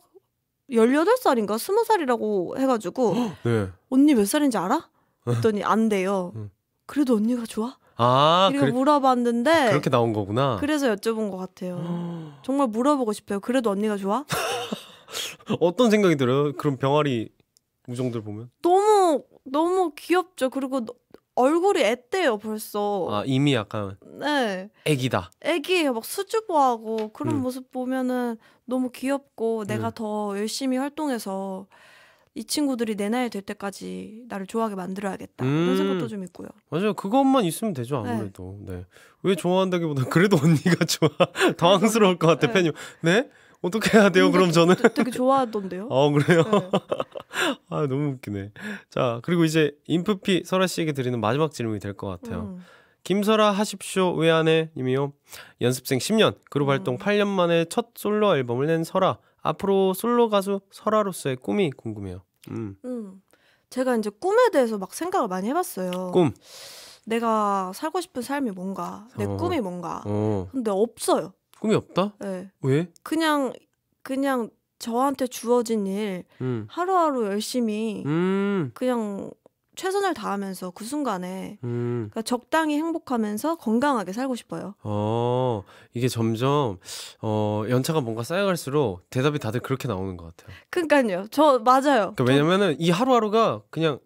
S2: 18살인가 20살이라고 해가지고 네. 언니 몇 살인지 알아? 어. 했더니 안 돼요. 음. 그래도 언니가 좋아?
S1: 아, 그리고 그래,
S2: 물어봤는데 그렇게 나온 거구나. 그래서 여쭤본 것 같아요. 정말 물어보고 싶어요. 그래도 언니가 좋아?
S1: 어떤 생각이 들어요? 그럼 병아리 우정들 보면?
S2: 너무 너무 귀엽죠. 그리고 얼굴이 애때요 벌써.
S1: 아 이미 약간. 네. 애기다.
S2: 애기예요. 막 수줍어하고 그런 음. 모습 보면은 너무 귀엽고 내가 음. 더 열심히 활동해서 이 친구들이 내 나이 될 때까지 나를 좋아하게 만들어야겠다
S1: 음. 이런 생각도 음. 좀 있고요. 맞아요. 그것만 있으면 되죠 네. 아무래도. 네. 네. 왜 좋아한다기보다 그래도 언니가 좋아 그러니까. 당황스러울 것 같아 네. 팬이. 네? 어떻게 해야 돼요? 그럼 그 저는 되게,
S2: 좋아하던데요. 아 그래요? 네.
S1: 아 너무 웃기네. 자 그리고 이제 인프피 설아 씨에게 드리는 마지막 질문이 될 것 같아요. 음. 김설아 하십쇼 외아내님이요. 연습생 10년 그룹 음. 활동 음. 8년 만에 첫 솔로 앨범을 낸 설아. 앞으로 솔로 가수 설아로서의 꿈이 궁금해요. 음.
S2: 음. 제가 이제 꿈에 대해서 막 생각을 많이 해봤어요. 꿈. 내가 살고 싶은 삶이 뭔가, 내 어. 꿈이 뭔가. 어. 근데 없어요. 꿈이 없다? 네. 왜? 그냥 그냥 저한테 주어진 일 음. 하루하루 열심히 음. 그냥 최선을 다하면서 그 순간에 음. 그러니까 적당히 행복하면서 건강하게 살고 싶어요.
S1: 어, 이게 점점 어, 연차가 뭔가 쌓여갈수록 대답이 다들 그렇게 나오는 것
S2: 같아요. 그러니까요. 저 맞아요.
S1: 그러니까 왜냐면은 이 하루하루가 그냥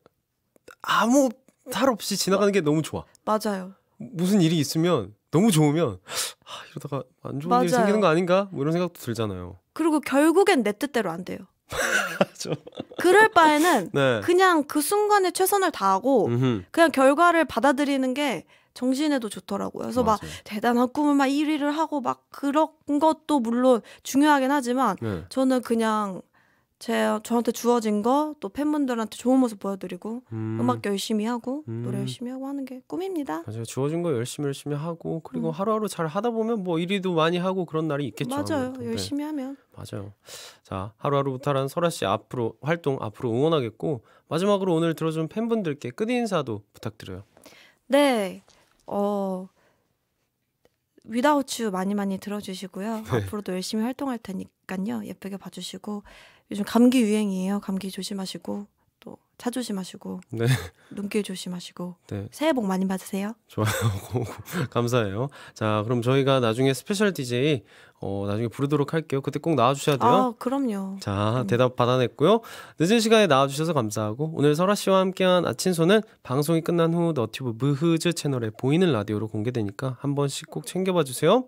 S1: 아무 탈 없이 지나가는 게 너무 좋아. 맞아요. 무슨 일이 있으면 너무 좋으면 아, 이러다가 안 좋은 맞아요. 일이 생기는 거 아닌가? 뭐 이런 생각도 들잖아요.
S2: 그리고 결국엔 내 뜻대로 안 돼요. 그럴 바에는 네. 그냥 그 순간에 최선을 다하고 음흠. 그냥 결과를 받아들이는 게 정신에도 좋더라고요. 그래서 맞아막 대단한 꿈을 막 1위를 하고 막 그런 것도 물론 중요하긴 하지만 네. 저는 그냥 제 저한테 주어진 거 또 팬분들한테 좋은 모습 보여드리고 음. 악 열심히 하고 음. 노래 열심히 하고 하는 게 꿈입니다.
S1: 맞아요. 주어진 거 열심히 열심히 하고 그리고 음. 하루하루 잘 하다 보면 뭐 일이도 많이 하고 그런 날이 있겠죠. 맞아요. 아무래도. 네. 열심히 네. 하면. 맞아요. 자 하루하루 부탁한 설아 씨 앞으로 활동 앞으로 응원하겠고 마지막으로 오늘 들어준 팬분들께 끝 인사도 부탁드려요.
S2: 네. 어. 위다우츠 많이 많이 들어주시고요. 네. 앞으로도 열심히 활동할 테니까요. 예쁘게 봐주시고 요즘 감기 유행이에요. 감기 조심하시고 또 차 조심하시고 네. 눈길 조심하시고 네. 새해 복 많이 받으세요.
S1: 좋아요. 감사해요. 자, 그럼 저희가 나중에 스페셜 DJ 어, 나중에 부르도록 할게요. 그때 꼭 나와주셔야 돼요. 아, 그럼요. 자, 음. 대답 받아냈고요. 늦은 시간에 나와주셔서 감사하고, 오늘 설아 씨와 함께한 아침소는 방송이 끝난 후 너튜브 무흐즈 채널에 보이는 라디오로 공개되니까 한 번씩 꼭 챙겨봐 주세요.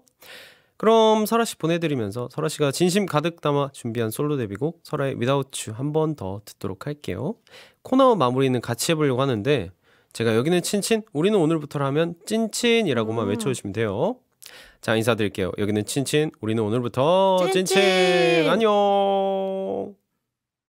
S1: 그럼 설아 씨 보내드리면서 설아 씨가 진심 가득 담아 준비한 솔로 데뷔곡 설아의 Without You 한 번 더 듣도록 할게요. 코너 마무리는 같이 해보려고 하는데 제가 여기는 친친, 우리는 오늘부터라면 찐친이라고만 음. 외쳐주시면 돼요. 자 인사드릴게요. 여기는 친친, 우리는 오늘부터 찐친, 찐친. 안녕.